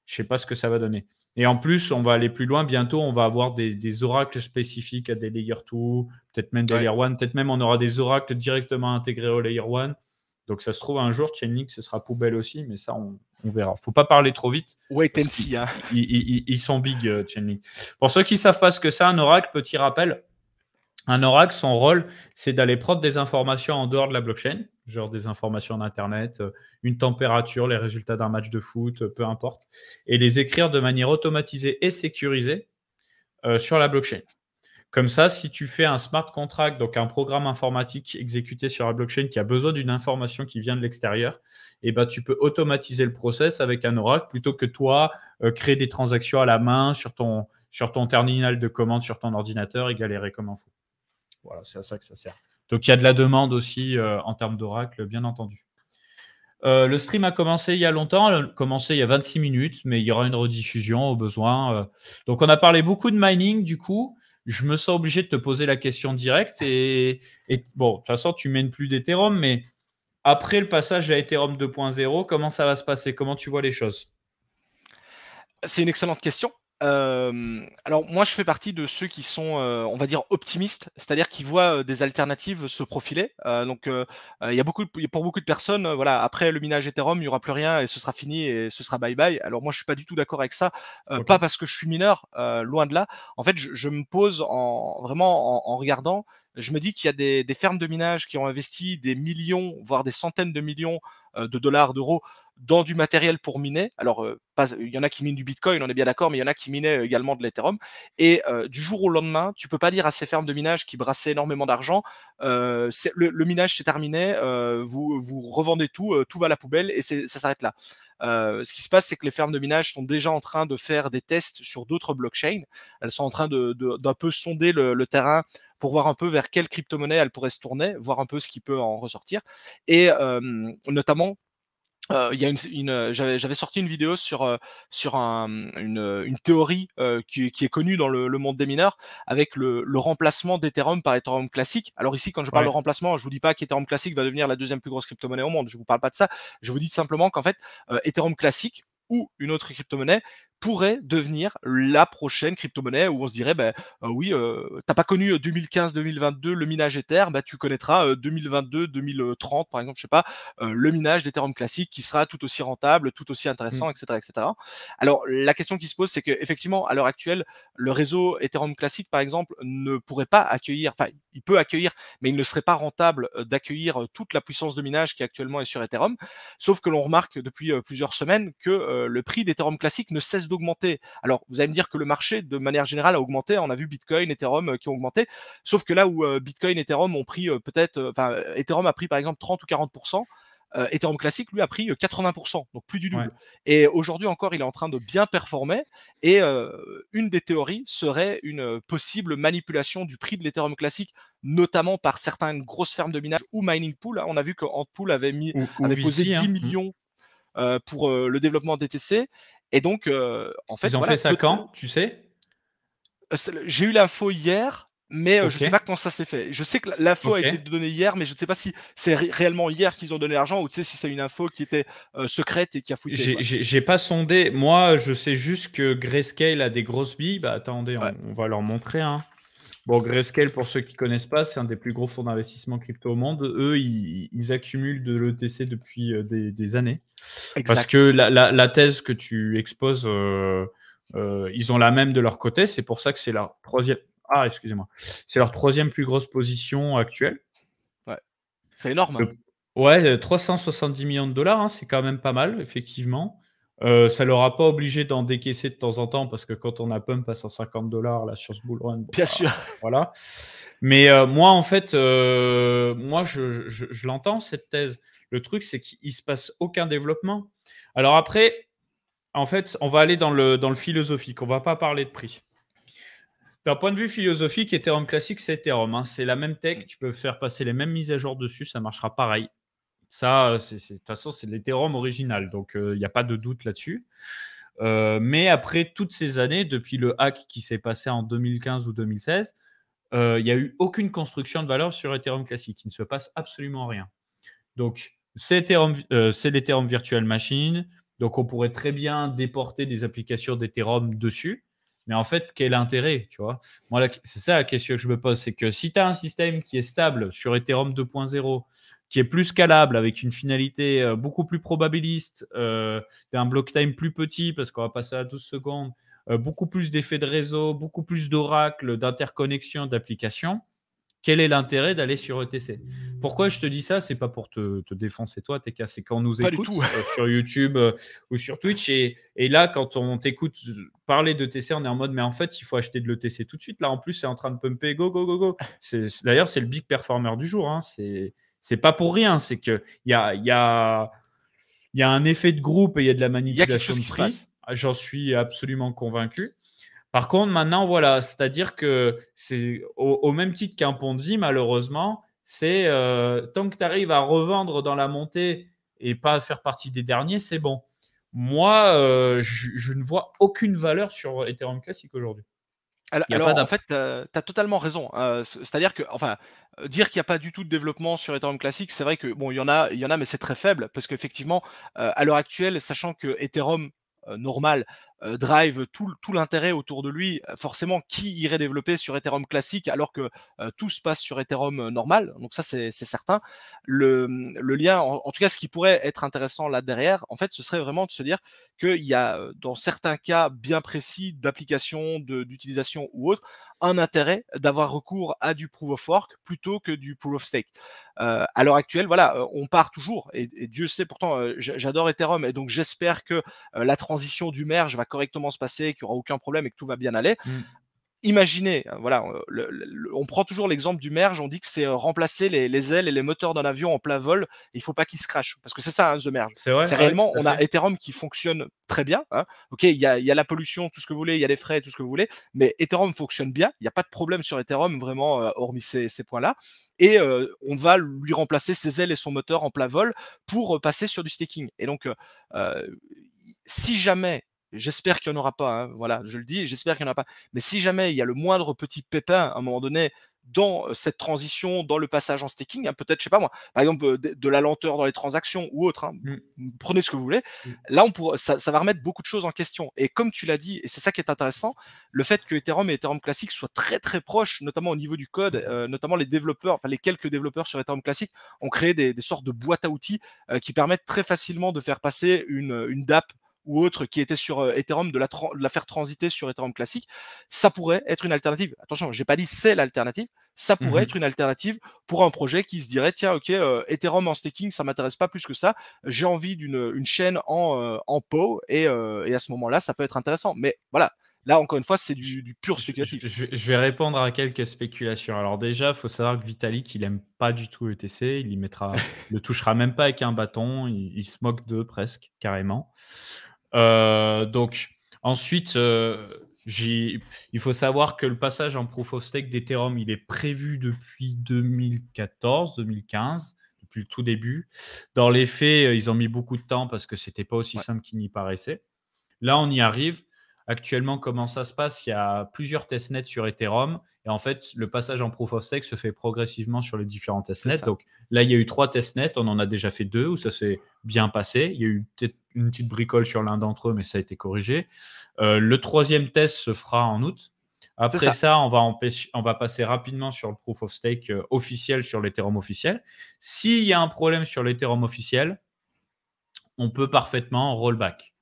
je sais pas ce que ça va donner. Et en plus, on va aller plus loin. Bientôt, on va avoir des, oracles spécifiques à des Layer 2, peut-être même des Layer 1, peut-être même on aura des oracles directement intégrés au Layer 1. Donc ça se trouve, un jour, Chainlink, ce sera poubelle aussi, mais ça, on, on verra. faut pas parler trop vite. Wait and hein. Ils, sont big, euh, Chainlink. Pour ceux qui savent pas ce que c'est, un oracle, petit rappel, un oracle, son rôle, c'est d'aller prendre des informations en dehors de la blockchain, genre des informations d'Internet, euh, une température, les résultats d'un match de foot, euh, peu importe, et les écrire de manière automatisée et sécurisée euh, sur la blockchain. Comme ça, si tu fais un smart contract, donc un programme informatique exécuté sur la blockchain qui a besoin d'une information qui vient de l'extérieur, eh ben, tu peux automatiser le process avec un oracle plutôt que toi créer des transactions à la main sur ton terminal de commande sur ton ordinateur et galérer comme un fou. Voilà, c'est à ça que ça sert. Donc il y a de la demande aussi euh, en termes d'oracle, bien entendu. Euh, le stream a commencé il y a longtemps, il a commencé il y a 26 minutes, mais il y aura une rediffusion au besoin. Euh. Donc on a parlé beaucoup de mining, du coup, je me sens obligé de te poser la question directe. Et, bon, de toute façon, tu mènes plus d'Ethereum, mais après le passage à Ethereum 2.0, comment ça va se passer Comment tu vois les choses C'est une excellente question alors moi, je fais partie de ceux qui sont, on va dire, optimistes, c'est-à-dire qui voient des alternatives se profiler. donc, il y a beaucoup, pour beaucoup de personnes, voilà, après le minage Ethereum, il n'y aura plus rien et ce sera fini et ce sera bye bye. Alors moi, je suis pas du tout d'accord avec ça, pas parce que je suis mineur, loin de là. En fait, je, me pose en vraiment en, regardant je me dis qu'il y a des, fermes de minage qui ont investi des millions, voire des centaines de millions de dollars, d'euros dans du matériel pour miner. Alors, euh, pas, il y en a qui minent du Bitcoin, on est bien d'accord, mais il y en a qui minaient euh, également de l'Ethereum. Et euh, du jour au lendemain, tu peux pas dire à ces fermes de minage qui brassaient énormément d'argent, le, le, minage c'est terminé, vous, vous revendez tout, tout va à la poubelle et ça s'arrête là. ce qui se passe, c'est que les fermes de minage sont déjà en train de faire des tests sur d'autres blockchains. Elles sont en train d'un de, peu sonder le, terrain pour voir un peu vers quelle crypto-monnaie elles pourraient se tourner, voir un peu ce qui peut en ressortir. Et notamment, euh, y a une, j'avais sorti une vidéo sur, sur une, théorie qui, qui, est connue dans le, monde des mineurs avec le, remplacement d'Ethereum par Ethereum classique. Alors ici, quand je parle de remplacement, je vous dis pas qu'Ethereum classique va devenir la deuxième plus grosse crypto-monnaie au monde. Je vous parle pas de ça. Je vous dis simplement qu'en fait, Ethereum classique ou une autre crypto-monnaie pourrait devenir la prochaine crypto-monnaie où on se dirait, ben euh, oui, euh, t'as pas connu 2015-2022 euh, le minage Ether, ben tu connaîtras 2022-2030, euh, par exemple, je sais pas, le minage d'Ethereum classique qui sera tout aussi rentable, tout aussi mmh. intéressant, etc., etc. Alors, la question qui se pose, c'est qu'effectivement, à l'heure actuelle, le réseau Ethereum classique, par exemple, ne pourrait pas accueillir, enfin, il peut accueillir, mais il ne serait pas rentable d'accueillir toute la puissance de minage qui actuellement est sur Ethereum. Sauf que l'on remarque depuis plusieurs semaines que le prix d'Ethereum classique ne cesse d'augmenter. Alors, vous allez me dire que le marché, de manière générale, a augmenté. On a vu Bitcoin, Ethereum qui ont augmenté. Sauf que là où Bitcoin, Ethereum ont pris peut-être, enfin, Ethereum a pris par exemple 30 ou 40 euh, Ethereum classique, lui, a pris 80%, euh, donc plus du double. Et aujourd'hui encore, il est en train de bien performer. Et euh, une des théories serait une possible manipulation du prix de l'Ethereum classique, notamment par certaines grosses fermes de minage ou mining pool. Hein, on a vu que Antpool avait, mis, posé 10 hein. mmh. millions pour le développement d'ETC. Et donc, en fait. Ils ont fait ça quand, tu sais J'ai eu l'info hier. Mais euh, je ne sais pas comment ça s'est fait. Je sais que l'info a été donnée hier, mais je ne sais pas si c'est réellement hier qu'ils ont donné l'argent ou tu sais, si c'est une info qui était euh, secrète et qui a foutu. J'ai pas sondé. Moi, je sais juste que Grayscale a des grosses billes. Bah, attendez, on, va leur montrer. Hein. Bon, Grayscale, pour ceux qui ne connaissent pas, c'est un des plus gros fonds d'investissement crypto au monde. Eux, ils, accumulent de l'ETC depuis euh, des, années. Parce que la, thèse que tu exposes, ils ont la même de leur côté. C'est pour ça que c'est la troisième ah, excusez-moi. C'est leur troisième plus grosse position actuelle. Ouais. C'est énorme. Hein. Ouais, 370 euh, millions de dollars, hein, c'est quand même pas mal, effectivement. Ça euh, ça leur a pas obligé d'en décaisser de temps en temps parce que quand on a pump à 150 dollars là sur ce bull run, bien bah, sûr, voilà. Mais euh, moi en fait, moi je, je l'entends cette thèse. Le truc c'est qu'il se passe aucun développement. Alors après, en fait, on va aller dans le dans le philosophique. On va pas parler de prix. D'un point de vue philosophique, Ethereum classique, c'est Ethereum. Hein. C'est la même tech, tu peux faire passer les mêmes mises à jour dessus, ça marchera pareil. Ça, euh, c'est, de toute façon, c'est l'Ethereum original, donc euh, il n'y a pas de doute là-dessus. Euh, mais après toutes ces années, depuis le hack qui s'est passé en 2015 ou 2016, il n'y a eu aucune construction de valeur sur Ethereum classique. Il ne se passe absolument rien. Donc, c'est, c'est l'Ethereum Virtual Machine. Donc, on pourrait très bien déporter des applications d'Ethereum dessus mais en fait, quel intérêt, tu vois Moi, c'est ça la question que je me pose, c'est que si tu as un système qui est stable sur Ethereum 2.0, qui est plus scalable, avec une finalité euh, beaucoup plus probabiliste, euh, un block time plus petit, parce qu'on va passer à 12 secondes, euh, beaucoup plus d'effets de réseau, beaucoup plus d'oracles, d'interconnexions, d'applications, quel est l'intérêt d'aller sur ETC Pourquoi je te dis ça C'est pas pour te, te défoncer toi, TK, c'est quand on nous écoute euh, sur YouTube euh, ou sur Twitch. Et, et là, quand on t'écoute euh, parler d'ETC, on est en mode, mais en fait, il faut acheter de l'ETC tout de suite. Là, en plus, c'est en train de pumper, go, go, go, go. D'ailleurs, c'est le big performer du jour. Hein. Ce C'est pas pour rien. C'est qu'il y a, y, a, un effet de groupe et il y a de la manipulation prix. J'en suis absolument convaincu. Par contre, maintenant, voilà, c'est-à-dire que c'est au, même titre qu'un Ponzi, malheureusement, c'est euh, tant que tu arrives à revendre dans la montée et pas faire partie des derniers, c'est bon. Moi, euh, je, ne vois aucune valeur sur Ethereum classique aujourd'hui. Alors, en fait, euh, tu as, totalement raison. Hein, c'est-à-dire que, enfin, dire qu'il n'y a pas du tout de développement sur Ethereum classique, c'est vrai que, bon, il y en a, il y en a mais c'est très faible parce qu'effectivement, à l'heure actuelle, sachant que Ethereum normal euh, drive tout, tout l'intérêt autour de lui. Euh, forcément, qui irait développer sur Ethereum classique alors que euh, tout se passe sur Ethereum normal Donc ça, c'est certain. Le, le lien, en, tout cas, ce qui pourrait être intéressant là derrière, en fait, ce serait vraiment de se dire qu'il y a, dans certains cas bien précis d'application, d'utilisation ou autre, un intérêt d'avoir recours à du proof of work plutôt que du proof of stake. à l'heure actuelle, voilà, on part toujours, et, et Dieu sait pourtant, j'adore Ethereum, et donc j'espère que la transition du merge va correctement se passer, qu'il n'y aura aucun problème et que tout va bien aller. Mmh. imaginez, hein, voilà, euh, on prend toujours l'exemple du merge, on dit que c'est euh, remplacer les, ailes et les moteurs d'un avion en plein vol, il ne faut pas qu'il se crache, parce que c'est ça, un hein, The Merge. C'est ah réellement, on a Ethereum qui fonctionne très bien, hein. ok, il y, y a, la pollution, tout ce que vous voulez, il y a les frais, tout ce que vous voulez, mais Ethereum fonctionne bien, il n'y a pas de problème sur Ethereum, vraiment, euh, hormis ces, points-là, et on va lui remplacer ses ailes et son moteur en plein vol pour passer sur du staking. Et donc, si jamais J'espère qu'il n'y en aura pas. Hein, voilà, je le dis, j'espère qu'il n'y en aura pas. Mais si jamais il y a le moindre petit pépin à un moment donné dans cette transition, dans le passage en staking, hein, peut-être, je ne sais pas moi, par exemple, de, la lenteur dans les transactions ou autre, hein, mmh. prenez ce que vous voulez, mmh. là, on pourra, ça, va remettre beaucoup de choses en question. Et comme tu l'as dit, et c'est ça qui est intéressant, le fait que Ethereum et Ethereum classique soient très très proches, notamment au niveau du code, mmh. notamment les développeurs, enfin les quelques développeurs sur Ethereum classique ont créé des, sortes de boîtes à outils qui permettent très facilement de faire passer une DAP ou autre qui était sur euh, Ethereum, de la, faire transiter sur Ethereum classique, ça pourrait être une alternative. Attention, j'ai pas dit c'est l'alternative, ça mmh pourrait être une alternative pour un projet qui se dirait tiens, ok, euh, Ethereum en staking, ça m'intéresse pas plus que ça, j'ai envie d'une chaîne en, euh, pot en PO, et, à ce moment-là, ça peut être intéressant. Mais voilà, Là, encore une fois, c'est du, pur spéculatif. Je, vais répondre à quelques spéculations. Alors déjà, il faut savoir que Vitalik, il n'aime pas du tout ETC. Il y le touchera même pas avec un bâton. Il, il se moque d'eux presque, carrément. Euh, donc, ensuite, euh, il faut savoir que le passage en proof of stake d'Ethereum, il est prévu depuis 2014, 2015, depuis le tout début. Dans les faits, euh, ils ont mis beaucoup de temps parce que c'était pas aussi simple qu'il n'y paraissait. Là, on y arrive. Actuellement, comment ça se passe Il y a plusieurs testnets sur Ethereum. Et en fait, le passage en proof of stake se fait progressivement sur les différents testnets. Donc là, il y a eu trois testnets. On en a déjà fait deux où ça s'est bien passé. Il y a eu peut-être une petite bricole sur l'un d'entre eux, mais ça a été corrigé. Euh, le troisième test se fera en août. Après ça. on, va on va passer rapidement sur le proof of stake euh, officiel sur l'Ethereum officiel. S'il y a un problème sur l'Ethereum officiel, on peut parfaitement rollback.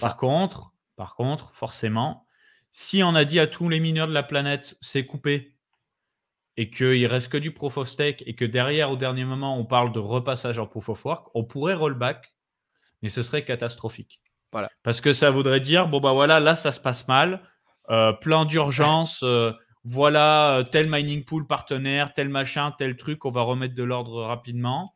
Par contre, par contre, forcément, si on a dit à tous les mineurs de la planète c'est coupé et qu'il ne reste que du proof of stake et que derrière au dernier moment on parle de repassage en proof of work, on pourrait rollback mais ce serait catastrophique. Parce que ça voudrait dire, bon, bah voilà, là, ça se passe mal, Plan euh, plein d'urgence, euh, voilà, euh, tel mining pool partenaire, tel machin, tel truc, on va remettre de l'ordre rapidement.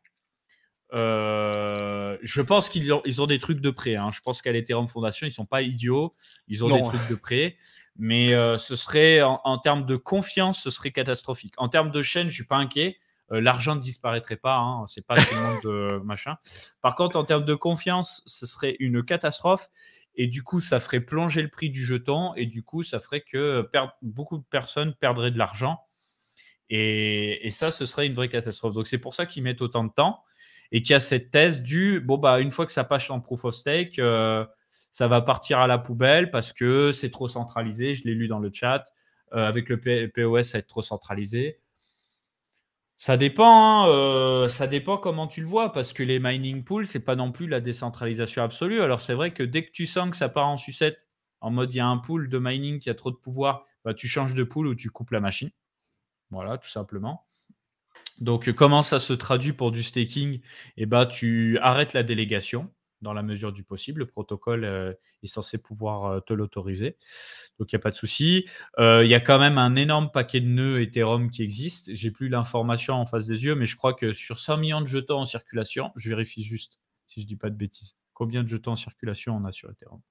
je pense qu'ils ont, des trucs de prêt. Hein. Je pense qu'à l'Ethereum Foundation, ils sont pas idiots. Ils ont des trucs de près. Mais ce serait, en, termes de confiance, ce serait catastrophique. En termes de chaîne, je suis pas inquiet. Euh, l'argent ne disparaîtrait pas, hein, c'est pas tout le monde de euh, machin. Par contre, en termes de confiance, ce serait une catastrophe. Et du coup, ça ferait plonger le prix du jeton. Et du coup, ça ferait que beaucoup de personnes perdraient de l'argent. Et, ça, ce serait une vraie catastrophe. Donc, c'est pour ça qu'ils mettent autant de temps et qu'il y a cette thèse du bon, bah, une fois que ça passe en proof of stake, euh, ça va partir à la poubelle parce que c'est trop centralisé. Je l'ai lu dans le chat. avec le POS, ça va être trop centralisé. Ça dépend, hein, euh, ça dépend comment tu le vois, parce que les mining pools, c'est pas non plus la décentralisation absolue. Alors c'est vrai que dès que tu sens que ça part en sucette, en mode il y a un pool de mining qui a trop de pouvoir, bah, tu changes de pool ou tu coupes la machine. Voilà, tout simplement. Donc euh, comment ça se traduit pour du staking Eh bah, tu arrêtes la délégation dans la mesure du possible. Le protocole euh, est censé pouvoir euh, te l'autoriser. Donc, il n'y a pas de souci. Euh, il y a quand même un énorme paquet de nœuds Ethereum qui existe. J'ai plus l'information en face des yeux, mais je crois que sur 100 millions de jetons en circulation, je vérifie juste si je ne dis pas de bêtises. Combien de jetons en circulation on a sur Ethereum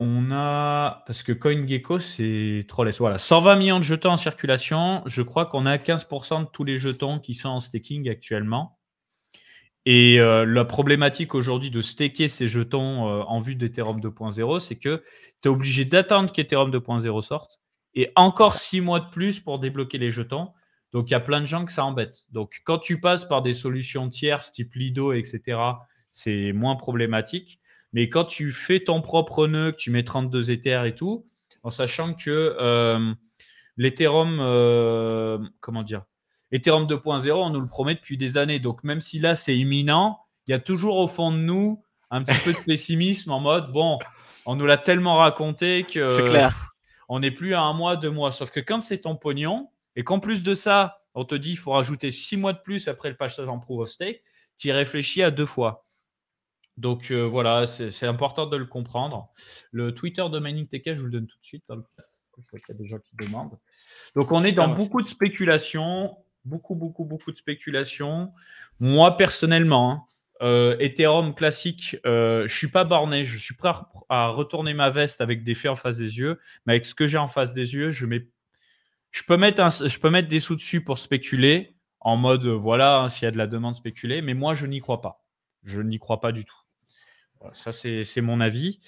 on a, parce que CoinGecko, c'est trop laisse. Voilà, 120 millions de jetons en circulation. Je crois qu'on a 15% de tous les jetons qui sont en staking actuellement. Et euh, la problématique aujourd'hui de staker ces jetons euh, en vue d'Ethereum 2.0, c'est que tu es obligé d'attendre qu'Ethereum 2.0 sorte et encore six mois de plus pour débloquer les jetons. Donc il y a plein de gens que ça embête. Donc quand tu passes par des solutions tierces type Lido, etc., c'est moins problématique. Mais quand tu fais ton propre nœud, que tu mets 32 Ethers et tout, en sachant que euh, l'Ethereum, comment dire, Ethereum 2.0, on nous le promet depuis des années. Donc, même si là, c'est imminent, il y a toujours au fond de nous un petit peu de pessimisme en mode, bon, on nous l'a tellement raconté que clair. on n'est plus à un mois, deux mois. Sauf que quand c'est ton pognon, et qu'en plus de ça, on te dit, qu'il faut rajouter six mois de plus après le passage en proof of stake, tu y réfléchis à deux fois. Donc euh, voilà, c'est important de le comprendre. Le Twitter de Mining je vous le donne tout de suite Je vois qu'il y a des gens qui demandent. Donc on est dans beaucoup de spéculations beaucoup, beaucoup, beaucoup de spéculation. Moi, personnellement, hein, euh, Ethereum classique, je euh, je suis pas borné, je suis prêt à retourner ma veste avec des faits en face des yeux, mais avec ce que j'ai en face des yeux, je mets, je peux mettre, je peux mettre des sous dessus pour spéculer en mode euh, voilà hein, s'il y a de la demande spéculer, mais moi je n'y crois pas, je n'y crois pas du tout. ça c'est mon avis.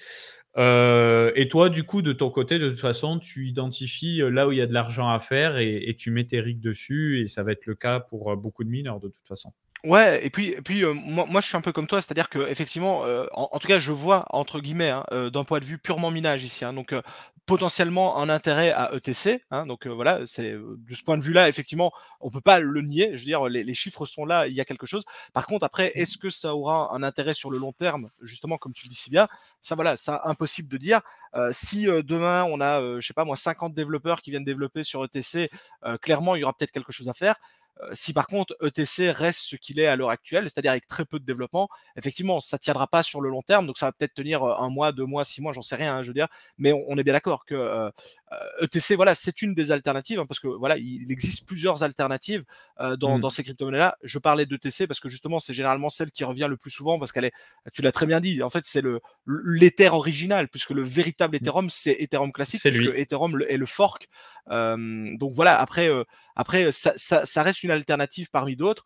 Euh, et toi, du coup, de ton côté, de toute façon, tu identifies euh, là où il y a de l'argent à faire et, tu mets tes rigs dessus, et ça va être le cas pour euh, beaucoup de mineurs de toute façon. Ouais, et puis, puis moi, moi, je suis un peu comme toi, c'est-à-dire que effectivement, en, tout cas je vois entre guillemets hein, d'un point de vue purement minage ici. Hein, donc potentiellement un intérêt à ETC. Hein, donc euh, voilà, c'est euh, de ce point de vue-là, effectivement, on peut pas le nier. Je veux dire, les, chiffres sont là, il y a quelque chose. Par contre, après, mmh. est-ce que ça aura un intérêt sur le long terme, justement, comme tu le dis si bien Ça, voilà, c'est impossible de dire. Euh, si demain on a, je sais pas moi, 50 développeurs qui viennent développer sur ETC, clairement, il y aura peut-être quelque chose à faire si par contre ETC reste ce qu'il est à l'heure actuelle, c'est-à-dire avec très peu de développement, effectivement, ça tiendra pas sur le long terme. Donc ça va peut-être tenir un mois, deux mois, six mois, j'en sais rien, hein, je veux dire. Mais on, est bien d'accord que ETC, e voilà, c'est une des alternatives hein, parce que voilà, il, existe plusieurs alternatives mmh. dans, ces crypto-monnaies-là. Je parlais d'ETC parce que justement, c'est généralement celle qui revient le plus souvent parce qu'elle est, tu l'as très bien dit, en fait, c'est le l'Ether original puisque le véritable mmh. Ethereum, c'est Ethereum classique puisque Ethereum est le fork. donc voilà, après après, ça, ça, reste une alternative parmi d'autres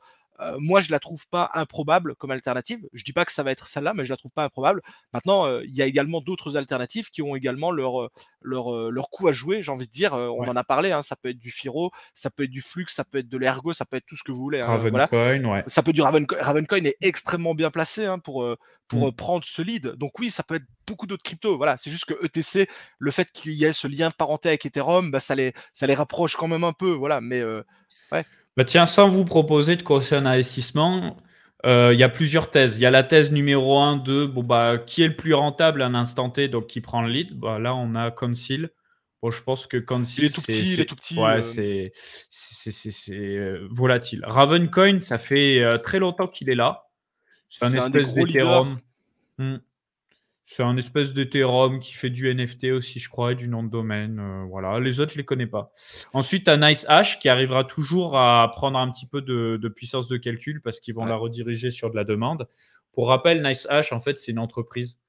moi, je la trouve pas improbable comme alternative. Je dis pas que ça va être celle-là, mais je la trouve pas improbable. Maintenant, il y a également d'autres alternatives qui ont également leur, leur, leur coup à jouer, j'ai envie de dire. on en a parlé, hein, ça peut être du Firo, ça peut être du Flux, ça peut être de l'Ergo, ça peut être tout ce que vous voulez. Hein, Ravencoin, ouais. Ça peut être du Ravencoin. Ravencoin est extrêmement bien placé hein, pour, pour mmh. prendre ce lead. Donc oui, ça peut être beaucoup d'autres cryptos. Voilà, c'est juste que ETC, le fait qu'il y ait ce lien parenté avec Ethereum, bah, ça, les, ça les rapproche quand même un peu. Voilà, mais ouais. Bah, tiens, sans vous proposer de conseiller un investissement, euh, il y a plusieurs thèses. Il y a la thèse numéro 1 2, bon, bah, qui est le plus rentable à un instant T, donc qui prend le lead. Bah, là, on a Conceal. Bon, je pense que Conceal, c'est tout petit. Ouais, euh. c'est euh, volatile. Ravencoin, ça fait très longtemps qu'il est là. C'est un espèce d'Ethereum. Hmm. C'est un espèce d'Ethereum qui fait du NFT aussi, je crois, et du nom de domaine. Euh, voilà. Les autres, je ne les connais pas. Ensuite, tu NiceHash qui arrivera toujours à prendre un petit peu de, puissance de calcul parce qu'ils vont la rediriger sur de la demande. Pour rappel, NiceHash, en fait, c'est une entreprise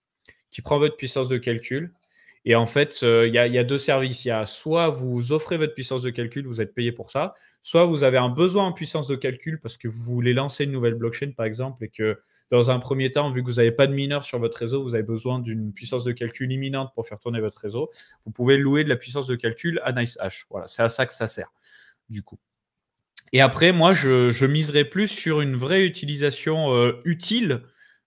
qui prend votre puissance de calcul. Et en fait, euh, il y, a deux services. Il y a soit vous offrez votre puissance de calcul, vous êtes payé pour ça, soit vous avez un besoin en puissance de calcul parce que vous voulez lancer une nouvelle blockchain, par exemple, et que dans un premier temps, vu que vous n'avez pas de mineur sur votre réseau, vous avez besoin d'une puissance de calcul imminente pour faire tourner votre réseau. Vous pouvez louer de la puissance de calcul à NiceHash. Voilà, c'est à ça que ça sert, du coup. Et après, moi, je, je miserai plus sur une vraie utilisation euh, utile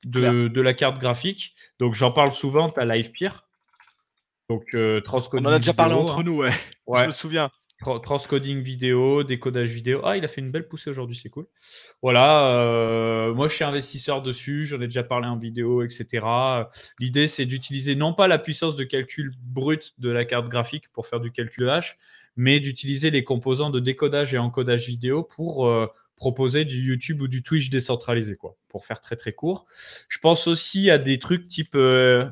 de, la carte graphique. Donc, j'en parle souvent à LivePeer. Donc, euh, On en a déjà parlé entre hein. nous, ouais. ouais. Je me souviens. Transcoding vidéo, décodage vidéo. Ah, il a fait une belle poussée aujourd'hui, c'est cool. Voilà, euh, moi je suis investisseur dessus, j'en ai déjà parlé en vidéo, etc. L'idée c'est d'utiliser non pas la puissance de calcul brute de la carte graphique pour faire du calcul H, mais d'utiliser les composants de décodage et encodage vidéo pour euh, proposer du YouTube ou du Twitch décentralisé, quoi, pour faire très très court. Je pense aussi à des trucs type. Euh,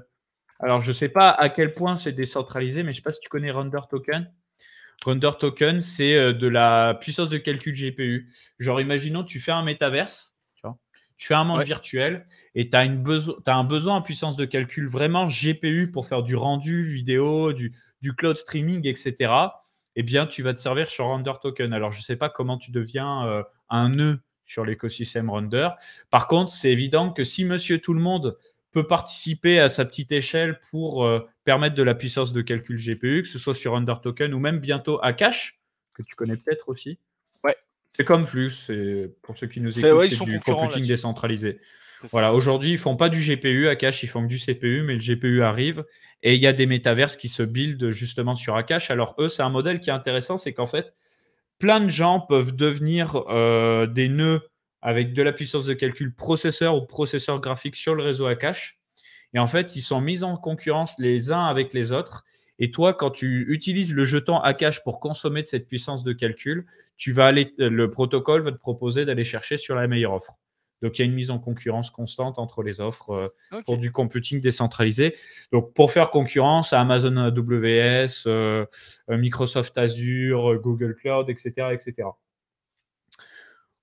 alors je ne sais pas à quel point c'est décentralisé, mais je sais pas si tu connais Render Token. Render token, c'est euh, de la puissance de calcul GPU. Genre, imaginons, tu fais un métaverse, tu, fais un monde virtuel et tu as, un besoin en puissance de calcul vraiment GPU pour faire du rendu vidéo, du, cloud streaming, etc. Eh bien, tu vas te servir sur Render Token. Alors, je ne sais pas comment tu deviens euh, un nœud sur l'écosystème Render. Par contre, c'est évident que si monsieur tout le monde participer à sa petite échelle pour euh, permettre de la puissance de calcul GPU, que ce soit sur Undertoken ou même bientôt à que tu connais peut-être aussi. Ouais. C'est comme Flux, pour ceux qui nous écoutent, c'est du computing décentralisé. Voilà, aujourd'hui, ils font pas du GPU, Akash, ils font du CPU, mais le GPU arrive et il y a des métaverses qui se build justement sur Akash. Alors, eux, c'est un modèle qui est intéressant, c'est qu'en fait, plein de gens peuvent devenir euh, des nœuds avec de la puissance de calcul processeur ou processeur graphique sur le réseau à cache. Et en fait, ils sont mis en concurrence les uns avec les autres. Et toi, quand tu utilises le jeton à cache pour consommer de cette puissance de calcul, tu vas aller, euh, le protocole va te proposer d'aller chercher sur la meilleure offre. Donc, il y a une mise en concurrence constante entre les offres euh, pour du computing décentralisé. Donc, pour faire concurrence à Amazon AWS, euh, Microsoft Azure, Google Cloud, etc., etc.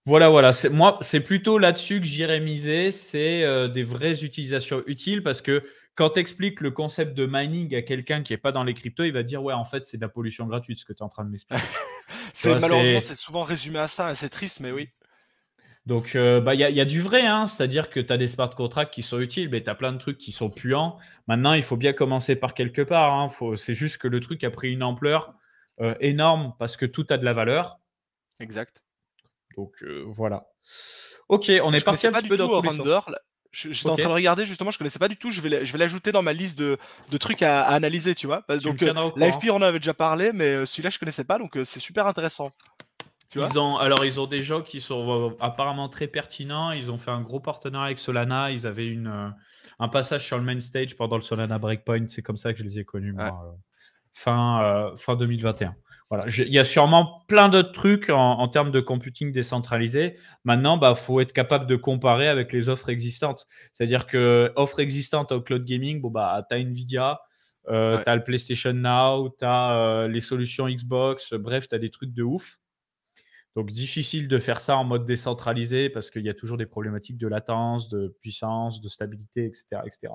Voilà, voilà. Moi, c'est plutôt là-dessus que j'irais miser. C'est euh, des vraies utilisations utiles parce que quand tu expliques le concept de mining à quelqu'un qui n'est pas dans les cryptos, il va dire Ouais, en fait, c'est de la pollution gratuite ce que tu es en train de m'expliquer. malheureusement, c'est souvent résumé à ça. C'est triste, mais oui. Donc, euh, bah, il bah, y, a, y, a du vrai, hein. c'est-à-dire que tu as des smart contracts qui sont utiles, mais tu as plein de trucs qui sont puants. Maintenant, il faut bien commencer par quelque part. Hein. c'est juste que le truc a pris une ampleur euh, énorme parce que tout a de la valeur. Exact. Donc euh, voilà. Ok, on est parti un petit peu dans Je, suis en train de regarder justement, je connaissais pas du tout. Je vais, je vais l'ajouter dans ma liste de, de trucs à, analyser, tu vois. Donc, euh, on en avait déjà parlé, mais euh, celui-là, je connaissais pas, donc c'est super intéressant. ils ont, alors, ils ont des gens qui sont apparemment très pertinents. Ils ont fait un gros partenariat avec Solana. Ils avaient une, un passage sur le main stage pendant le Solana Breakpoint. C'est comme ça que je les ai connus, moi, fin, fin 2021 il y a sûrement plein d'autres trucs en, termes de computing décentralisé. Maintenant, il bah, faut être capable de comparer avec les offres existantes. C'est-à-dire que offre existante au cloud gaming, bon, bah, tu as Nvidia, euh, tu as le PlayStation Now, tu as euh, les solutions Xbox, bref, tu as des trucs de ouf. Donc, difficile de faire ça en mode décentralisé parce qu'il y a toujours des problématiques de latence, de puissance, de stabilité, etc. etc.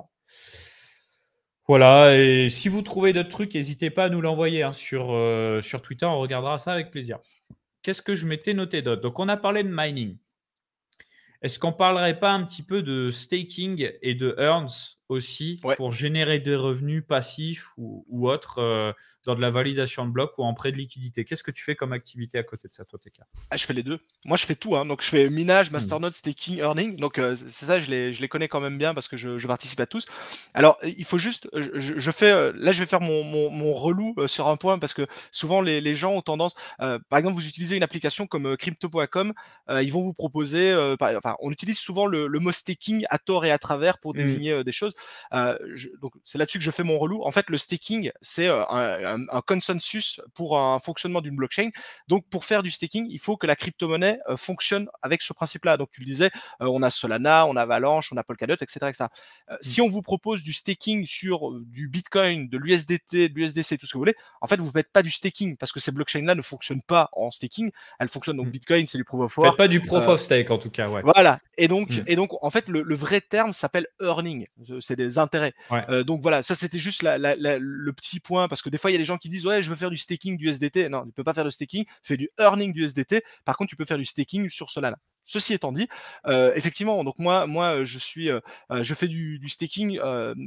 Voilà, et si vous trouvez d'autres trucs, n'hésitez pas à nous l'envoyer hein, sur, euh, sur Twitter, on regardera ça avec plaisir. Qu'est-ce que je m'étais noté d'autre Donc, on a parlé de mining. Est-ce qu'on parlerait pas un petit peu de staking et de earns aussi pour générer des revenus passifs ou, autres euh, dans de la validation de blocs ou en prêt de liquidité. Qu'est-ce que tu fais comme activité à côté de ça, toi, TK ah, Je fais les deux. Moi, je fais tout. Hein. Donc, je fais minage, hmm. masternode, staking, earning. Donc, euh, c'est ça, je les, je les, connais quand même bien parce que je, participe à tous. Alors, euh, il faut juste, je, fais, là, je vais faire mon, mon, relou sur un point parce que souvent, les, les gens ont tendance, par exemple, vous utilisez une application comme crypto.com, ils vont vous proposer, enfin, on utilise souvent le, mot staking à tort et à travers pour hmm. désigner des choses. Euh, donc c'est là-dessus que je fais mon relou. En fait, le staking, c'est euh, un, consensus pour un fonctionnement d'une blockchain. Donc pour faire du staking, il faut que la crypto-monnaie euh, fonctionne avec ce principe-là. Donc tu le disais, on a Solana, on a Avalanche, on a Polkadot, etc. Mmh. Si on vous propose du staking sur du Bitcoin, de l'USDT, de l'USDC, tout ce que vous voulez, en fait, vous ne faites pas du staking parce que ces blockchains-là ne fonctionnent pas en staking. Elles fonctionnent donc mmh. Bitcoin, c'est du proof of work. pas du proof of stake en tout cas, ouais. Voilà. Et donc, mmh. et donc en fait, le, le vrai terme s'appelle earning c'est des intérêts. Euh, donc voilà, ça c'était juste le petit point parce que des fois il y a des gens qui disent ouais je veux faire du staking du SDT. Non, tu peux pas faire le staking, fais du earning du SDT. Par contre, tu peux faire du staking sur cela-là. Ceci étant dit, euh, effectivement, donc moi, moi, euh, je suis, euh, je fais du, staking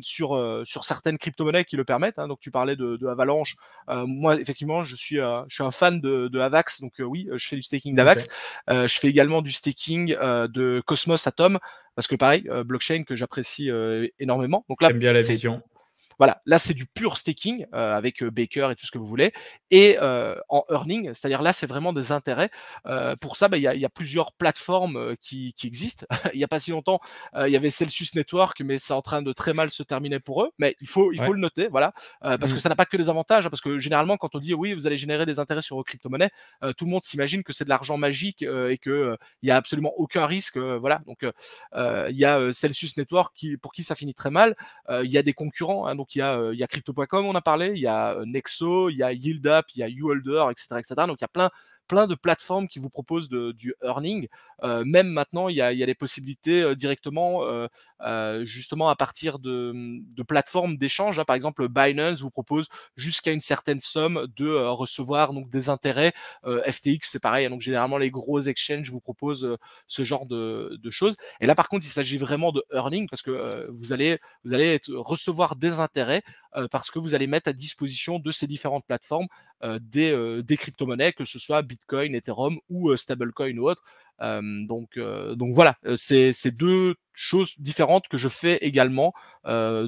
sur sur certaines crypto-monnaies qui le permettent. Hein. donc tu parlais de, Avalanche. moi, effectivement, je suis, je suis un fan de, de Avax. Donc oui, je fais du staking d'Avax. je fais également du staking de Cosmos Atom parce que pareil, blockchain que j'apprécie énormément. Donc là, bien la vision. Voilà, là c'est du pur staking euh, avec euh, Baker et tout ce que vous voulez, et euh, en earning, c'est-à-dire là c'est vraiment des intérêts. pour ça, bah, il bah, y, y, a plusieurs plateformes qui, qui existent. il n'y a pas si longtemps, il y avait Celsius Network, mais c'est en train de très mal se terminer pour eux. Mais il faut, il faut le noter, voilà, parce que mmh. ça n'a pas que des avantages, hein, parce que généralement quand on dit oui, vous allez générer des intérêts sur vos crypto-monnaies, tout le monde s'imagine que c'est de l'argent magique et que il n'y a absolument aucun risque. voilà, donc il y a Celsius Network qui, pour qui ça finit très mal. Il y a des concurrents. Hein, donc il y a, euh, Crypto.com, on a parlé, il y a euh, Nexo, il y a YieldApp, il y a YouHolder, etc., etc. Donc il y a plein, plein de plateformes qui vous proposent du earning. Euh, même maintenant, il y a, des possibilités euh, directement, euh, justement, à partir de, plateformes d'échange. Hein. Par exemple, Binance vous propose jusqu'à une certaine somme de recevoir donc, des intérêts. FTX, c'est pareil. Hein. donc, généralement, les gros exchanges vous proposent ce genre de, choses. Et là, par contre, il s'agit vraiment de earning parce que vous, allez, vous allez recevoir des intérêts euh, parce que vous allez mettre à disposition de ces différentes plateformes euh, euh, des, crypto-monnaies, que ce soit Bitcoin, Ethereum ou stablecoin ou autre. donc, donc voilà, c'est deux choses différentes que je fais également à,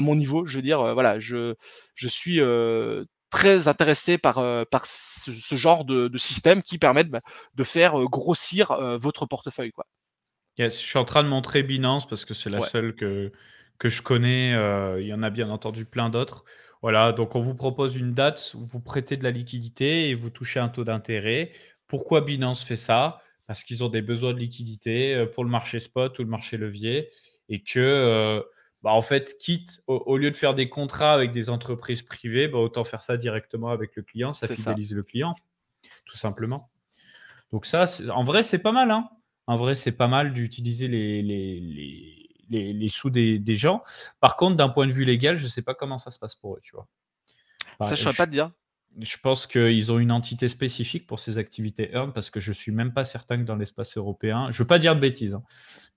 mon niveau. Je veux dire, voilà, je, je suis très intéressé par, par ce, genre de, système qui permettent bah, de faire grossir votre portefeuille. Quoi. je suis en train de montrer Binance parce que c'est la seule que, que je connais. Euh, il y en a bien entendu plein d'autres. Voilà, donc on vous propose une date où vous prêtez de la liquidité et vous touchez un taux d'intérêt. Pourquoi Binance fait ça Parce qu'ils ont des besoins de liquidité euh, pour le marché spot ou le marché levier et que, euh, bah en fait, quitte au, lieu de faire des contrats avec des entreprises privées, bah, autant faire ça directement avec le client, ça fidélise le client, tout simplement. Donc ça, en vrai, c'est pas mal. Hein. en vrai, c'est pas mal d'utiliser les les, sous des, gens. Par contre, d'un point de vue légal, je ne sais pas comment ça se passe pour eux, tu vois. ça, je ne pas de dire. Je pense qu'ils ont une entité spécifique pour ces activités earn parce que je ne suis même pas certain que dans l'espace européen, je ne veux pas dire de bêtises, hein.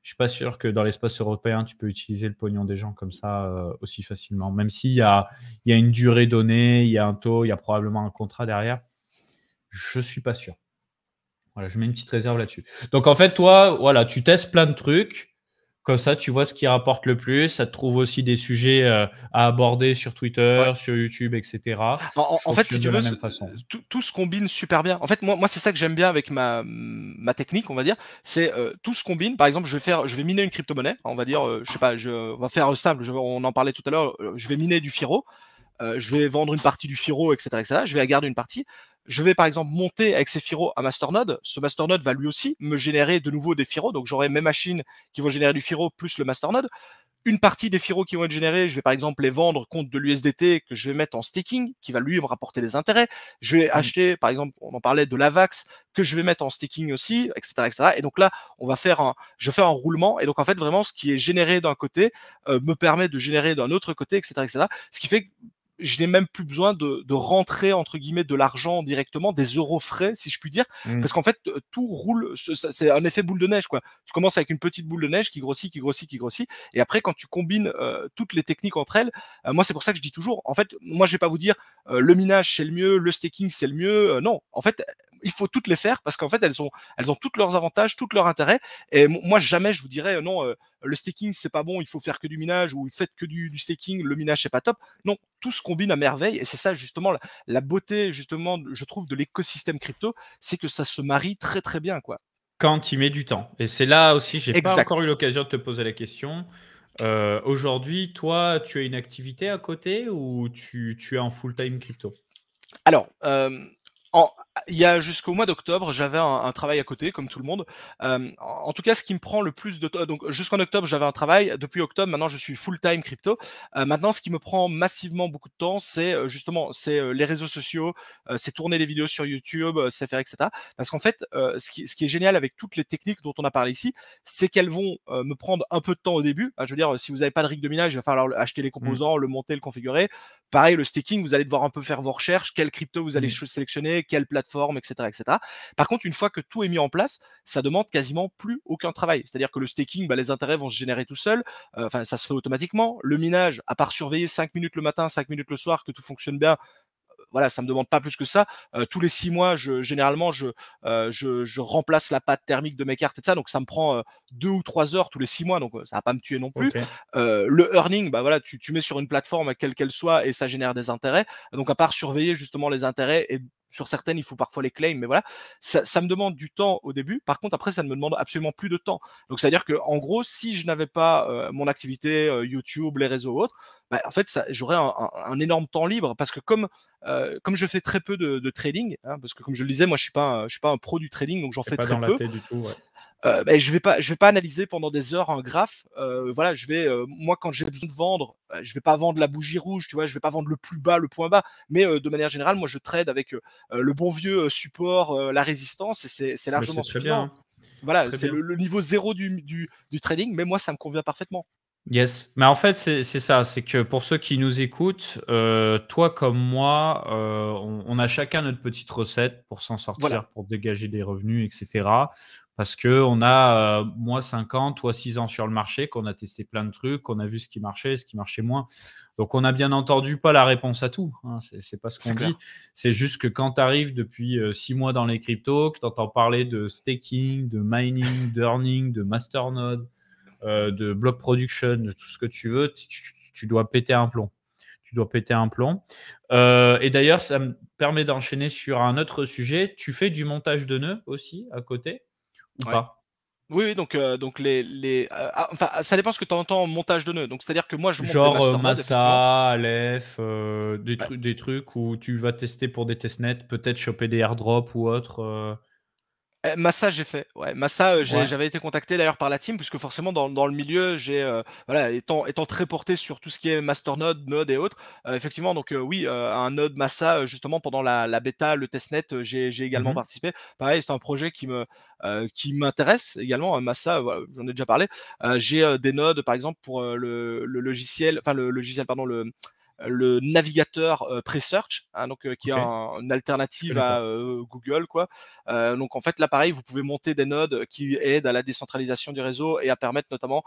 je ne suis pas sûr que dans l'espace européen, tu peux utiliser le pognon des gens comme ça euh, aussi facilement, même s'il y a, y a une durée donnée, il y a un taux, il y a probablement un contrat derrière. Je ne suis pas sûr. Voilà, je mets une petite réserve là-dessus. Donc en fait, toi, voilà, tu testes plein de trucs. Comme ça, tu vois ce qui rapporte le plus. Ça te trouve aussi des sujets euh, à aborder sur Twitter, sur YouTube, etc. En, fait, si tu veux, tout, tout, se combine super bien. En fait, moi, moi c'est ça que j'aime bien avec ma, ma, technique, on va dire. C'est euh, tout se combine. Par exemple, je vais faire, je vais miner une crypto-monnaie. Hein, on va dire, euh, je sais pas, je, on va faire simple. on en parlait tout à l'heure. Je vais miner du Firo. je vais vendre une partie du Firo, etc., etc. Je vais garder une partie je vais par exemple monter avec ces FIRO un masternode. Ce masternode va lui aussi me générer de nouveau des FIRO, Donc j'aurai mes machines qui vont générer du FIRO plus le masternode. Une partie des FIRO qui vont être générés, je vais par exemple les vendre contre de l'USDT que je vais mettre en staking, qui va lui me rapporter des intérêts. Je vais mmh. acheter, par exemple, on en parlait de l'AVAX, que je vais mettre en staking aussi, etc., Et donc là, on va faire un, je fais un roulement. Et donc en fait, vraiment, ce qui est généré d'un côté euh, me permet de générer d'un autre côté, etc., etc. Ce qui fait que je n'ai même plus besoin de, rentrer entre guillemets de l'argent directement, des euros frais si je puis dire, mm. parce qu'en fait euh, tout roule, c'est un effet boule de neige quoi. Tu commences avec une petite boule de neige qui grossit, qui grossit, qui grossit, et après quand tu combines euh, toutes les techniques entre elles, euh, moi c'est pour ça que je dis toujours, en fait moi je vais pas vous dire le minage c'est le mieux, le staking c'est le mieux, non, en fait il faut toutes les faire parce qu'en fait elles ont elles ont toutes leurs avantages, toutes leurs intérêts, et moi jamais je vous dirais non le staking c'est pas bon, il faut faire que du minage ou faites que du, staking, le minage c'est pas top. Non, tout se combine à merveille et c'est ça justement la, beauté justement je trouve de l'écosystème crypto, c'est que ça se marie très très bien quoi. Quand il met du temps. Et c'est là aussi, j'ai pas encore eu l'occasion de te poser la question. Euh, aujourd'hui, toi, tu as une activité à côté ou tu, tu es en full-time crypto Alors, euh, en, il y a jusqu'au mois d'octobre, j'avais un, travail à côté, comme tout le monde. Euh, en tout cas, ce qui me prend le plus de temps, donc jusqu'en octobre, j'avais un travail. Depuis octobre, maintenant, je suis full-time crypto. Euh, maintenant, ce qui me prend massivement beaucoup de temps, c'est euh, justement c'est les réseaux sociaux, c'est tourner des vidéos sur YouTube, c'est faire etc. Parce qu'en fait, ce qui, est génial avec toutes les techniques dont on a parlé ici, c'est qu'elles vont me prendre un peu de temps au début. je veux dire, si vous n'avez pas de rig de minage, il va falloir acheter les mmh. composants, le monter, le configurer. Pareil, le staking, vous allez devoir un peu faire vos recherches, quelle crypto vous allez mmh. sélectionner, quelle plateforme etc., Par contre, une fois que tout est mis en place, ça demande quasiment plus aucun travail. C'est-à-dire que le staking, bah, les intérêts vont se générer tout seul. Euh, enfin, ça se fait automatiquement. Le minage, à part surveiller 5 minutes le matin, 5 minutes le soir, que tout fonctionne bien, euh, voilà, ça me demande pas plus que ça. Euh, tous les six mois, je, généralement, je, remplace la pâte thermique de mes cartes et ça. Donc, ça me prend deux ou trois heures tous les six mois. Donc, ça va pas me tuer non plus. le earning, bah voilà, tu, tu mets sur une plateforme, quelle qu'elle soit, et ça génère des intérêts. Donc, à part surveiller justement les intérêts et sur certaines, il faut parfois les claims, mais voilà, ça, me demande du temps au début. Par contre, après, ça ne me demande absolument plus de temps. Donc, c'est-à-dire que, en gros, si je n'avais pas mon activité YouTube, les réseaux autres, bah, en fait, j'aurais un, énorme temps libre parce que comme comme je fais très peu de, trading, hein, parce que comme je le disais, moi, je suis pas suis pas un pro du trading, donc j'en fais très peu. La du tout, ouais. Euh, bah, je vais pas, je vais pas analyser pendant des heures un graphe. Euh, voilà, je vais, euh, moi, quand j'ai besoin de vendre, je vais pas vendre la bougie rouge, tu vois, je vais pas vendre le plus bas, le point bas. Mais de manière générale, moi, je trade avec le bon vieux support, la résistance, et c'est ah, largement suffisant. Voilà, c'est le, niveau zéro du, trading, mais moi, ça me convient parfaitement. Yes, mais en fait c'est ça, c'est que pour ceux qui nous écoutent, toi comme moi, on, a chacun notre petite recette pour s'en sortir, pour dégager des revenus, etc parce que on a euh, moi 5 ans, toi 6 ans sur le marché, qu'on a testé plein de trucs, qu'on a vu ce qui marchait, ce qui marchait moins. Donc on n'a bien entendu pas la réponse à tout. Hein. c'est pas ce qu'on dit. C'est juste que quand tu arrives depuis 6 euh, mois dans les cryptos, que tu entends parler de staking, de mining, d'earning, de masternode, euh, de block production, de tout ce que tu veux, tu, dois péter un plomb. Tu dois péter un plomb. Euh, et d'ailleurs, ça me permet d'enchaîner sur un autre sujet. Tu fais du montage de nœuds aussi à côté oui, oui, donc, euh, donc les. les euh, ah, enfin, ça dépend ce que tu entends en montage de nœuds. Donc, c'est-à-dire que moi, je monte Genre euh, des Massa, Aleph, des, trucs, des trucs où tu vas tester pour des testnets, peut-être choper des airdrops ou autre. Eh, Massa, j'ai fait. Ouais, Massa, euh, j'avais été contacté d'ailleurs par la team, puisque forcément, dans, le milieu, j'ai, euh, voilà, étant, étant, très porté sur tout ce qui est Masternode, Node et autres, euh, effectivement, donc oui, un Node Massa, justement, pendant la, bêta, le testnet, j'ai également mmh participé. Pareil, c'est un projet qui me. qui m'intéresse également, hein, Massa, j'en ai déjà parlé. j'ai des nodes, par exemple, pour le, le, logiciel, enfin le logiciel, pardon, le, le navigateur pre-search, hein, donc qui est une alternative à Google, quoi. donc en fait, l'appareil, vous pouvez monter des nodes qui aident à la décentralisation du réseau et à permettre notamment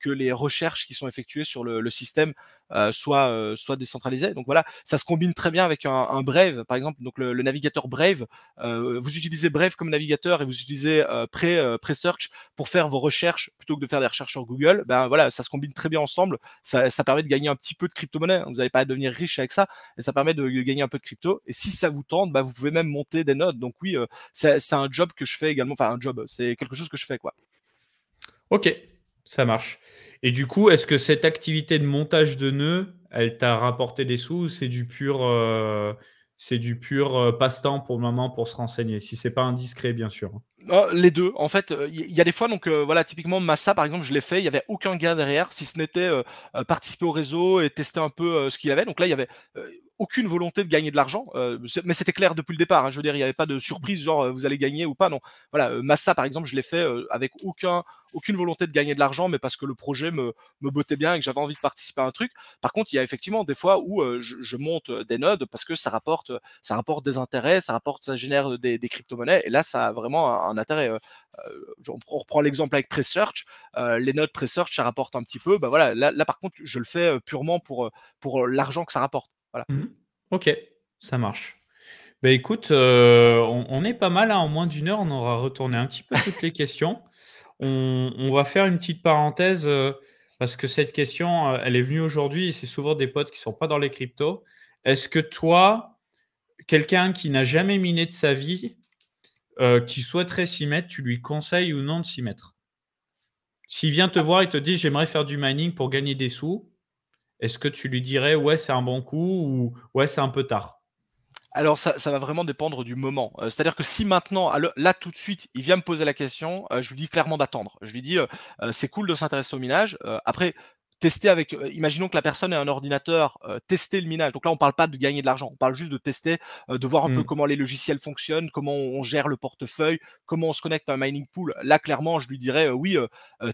que les recherches qui sont effectuées sur le système euh, soit, euh, soit décentralisé. Donc voilà, ça se combine très bien avec un, Brave, par exemple. Donc le, navigateur Brave, euh, vous utilisez Brave comme navigateur et vous utilisez pré-search pour faire vos recherches plutôt que de faire des recherches sur Google. Ben voilà, ça se combine très bien ensemble. Ça, permet de gagner un petit peu de crypto-monnaie. Vous n'allez pas devenir riche avec ça, et ça permet de, gagner un peu de crypto. Et si ça vous tente, ben vous pouvez même monter des notes, Donc oui, c'est un job que je fais également. Enfin, un job, c'est quelque chose que je fais quoi. Ok, ça marche. Et du coup, est-ce que cette activité de montage de nœuds, elle t'a rapporté des sous ou c'est du pur, euh, c'est du pur euh, passe-temps pour le moment pour se renseigner Si c'est pas indiscret, bien sûr. Hein. Ah, les deux. En fait, il euh, y, a des fois, donc euh, voilà, typiquement Massa, par exemple, je l'ai fait, il n'y avait aucun gain derrière, si ce n'était euh, participer au réseau et tester un peu ce qu'il avait. Donc là, il y avait aucune volonté de gagner de l'argent, mais c'était clair depuis le départ. Hein. je veux dire, il n'y avait pas de surprise, genre vous allez gagner ou pas. Non, voilà, Massa, par exemple, je l'ai fait avec aucun, aucune volonté de gagner de l'argent, mais parce que le projet me, me bottait bien et que j'avais envie de participer à un truc. Par contre, il y a effectivement des fois où je, monte des nodes parce que ça rapporte, ça rapporte des intérêts, ça rapporte, ça génère des, crypto-monnaies, et là, ça a vraiment un intérêt. Euh, euh, on reprend l'exemple avec Presearch, euh, les notes Presearch, ça rapporte un petit peu. Bah voilà, là, par contre, je le fais purement pour, pour l'argent que ça rapporte. Voilà. Mmh ok, ça marche. Bah, écoute, on, est pas mal, hein, en moins d'une heure, on aura retourné un petit peu toutes les questions. On, va faire une petite parenthèse parce que cette question, elle est venue aujourd'hui et c'est souvent des potes qui ne sont pas dans les cryptos. Est-ce que toi, quelqu'un qui n'a jamais miné de sa vie, euh, qui souhaiterait s'y mettre, tu lui conseilles ou non de s'y mettre S'il vient te voir et te dit j'aimerais faire du mining pour gagner des sous, est-ce que tu lui dirais ouais c'est un bon coup ou ouais c'est un peu tard alors ça, va vraiment dépendre du moment. Euh, c'est-à-dire que si maintenant, là tout de suite, il vient me poser la question, euh, je lui dis clairement d'attendre. Je lui dis, c'est cool de s'intéresser au minage. après, tester avec, imaginons que la personne ait un ordinateur, tester le minage. Donc là, on ne parle pas de gagner de l'argent, on parle juste de tester, de voir un peu mmh. comment les logiciels fonctionnent, comment on, gère le portefeuille, comment on se connecte à un mining pool. Là, clairement, je lui dirais, oui,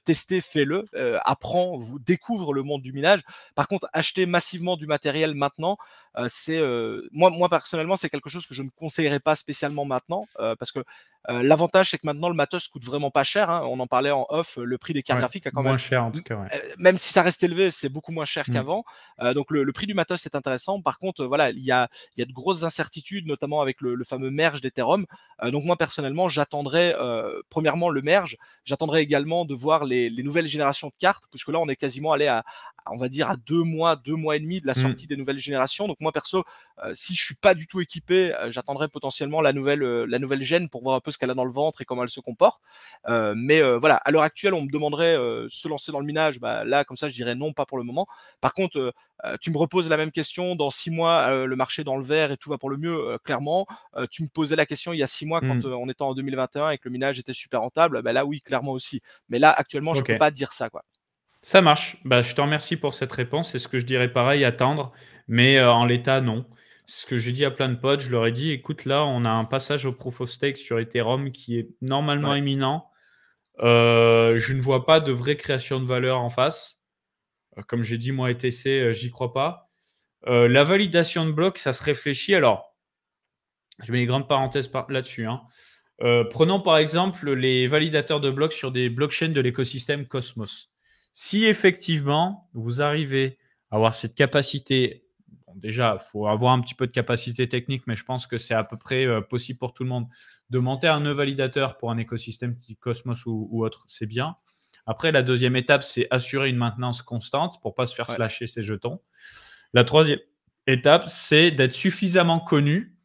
tester, fais-le, apprends, découvre le monde du minage. Par contre, acheter massivement du matériel maintenant, euh, c'est euh, moi, personnellement, c'est quelque chose que je ne conseillerais pas spécialement maintenant euh, parce que l'avantage c'est que maintenant le matos coûte vraiment pas cher. Hein. on en parlait en off, le prix des cartes graphiques a quand moins même cher en tout cas. Même si ça reste élevé, c'est beaucoup moins cher mmh. qu'avant. donc le, prix du matos c'est intéressant. Par contre, voilà, il y a, y a de grosses incertitudes, notamment avec le, fameux merge d'Ethereum. donc moi personnellement, j'attendrai premièrement le merge. J'attendrai également de voir les, nouvelles générations de cartes, puisque là on est quasiment allé à, on va dire à deux mois, deux mois et demi de la mmh. sortie des nouvelles générations. Donc moi perso, euh, si je suis pas du tout équipé, euh, j'attendrai potentiellement la nouvelle, euh, la nouvelle gène pour voir un peu ce qu'elle a dans le ventre et comment elle se comporte. mais voilà, à l'heure actuelle, on me demanderait de se lancer dans le minage. Bah, là, comme ça, je dirais non, pas pour le moment. Par contre, tu me reposes la même question dans six mois, le marché dans le vert et tout va pour le mieux. clairement, tu me posais la question il y a six mois quand mmh. on était en 2021 et que le minage était super rentable. Bah, là, oui, clairement aussi. Mais là, actuellement, je ne peux pas dire ça, quoi. Ça marche. Bah, je te remercie pour cette réponse. C'est ce que je dirais pareil, attendre. Mais euh, en l'état, non. Ce que j'ai dit à plein de potes, je leur ai dit écoute, là, on a un passage au proof of stake sur Ethereum qui est normalement éminent. imminent. Euh, je ne vois pas de vraie création de valeur en face. Euh, comme j'ai dit, moi, ETC, j'y crois pas. la validation de blocs, ça se réfléchit. Alors, je mets les grandes parenthèses là-dessus. Hein. prenons par exemple les validateurs de blocs sur des blockchains de l'écosystème Cosmos. Si effectivement vous arrivez à avoir cette capacité déjà, il faut avoir un petit peu de capacité technique, mais je pense que c'est à peu près euh, possible pour tout le monde. De monter un nœud validateur pour un écosystème qui Cosmos ou, autre, c'est bien. Après, la deuxième étape, c'est assurer une maintenance constante pour ne pas se faire slasher ses jetons. La troisième étape, c'est d'être suffisamment connu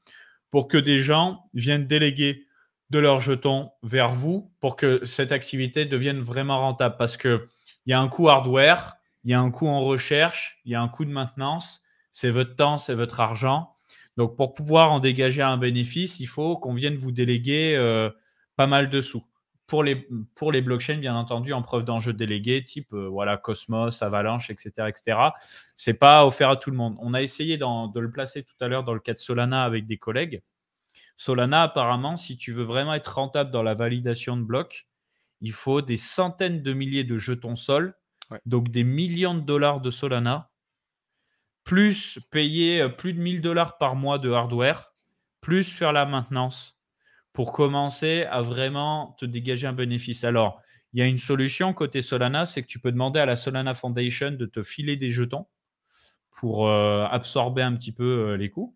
pour que des gens viennent déléguer de leurs jetons vers vous pour que cette activité devienne vraiment rentable. Parce qu'il y a un coût hardware, il y a un coût en recherche, il y a un coût de maintenance c'est votre temps, c'est votre argent. Donc, pour pouvoir en dégager un bénéfice, il faut qu'on vienne vous déléguer euh, pas mal de sous. Pour les, pour les blockchains, bien entendu, en preuve d'enjeu délégué, type euh, voilà, Cosmos, Avalanche, etc., etc., c'est pas offert à tout le monde. On a essayé de le placer tout à l'heure dans le cas de Solana avec des collègues. Solana, apparemment, si tu veux vraiment être rentable dans la validation de blocs, il faut des centaines de milliers de jetons sol, donc des millions de dollars de Solana plus payer euh, plus de 1000 dollars par mois de hardware, plus faire la maintenance pour commencer à vraiment te dégager un bénéfice. Alors, il y a une solution côté Solana, c'est que tu peux demander à la Solana Foundation de te filer des jetons pour euh, absorber un petit peu euh, les coûts.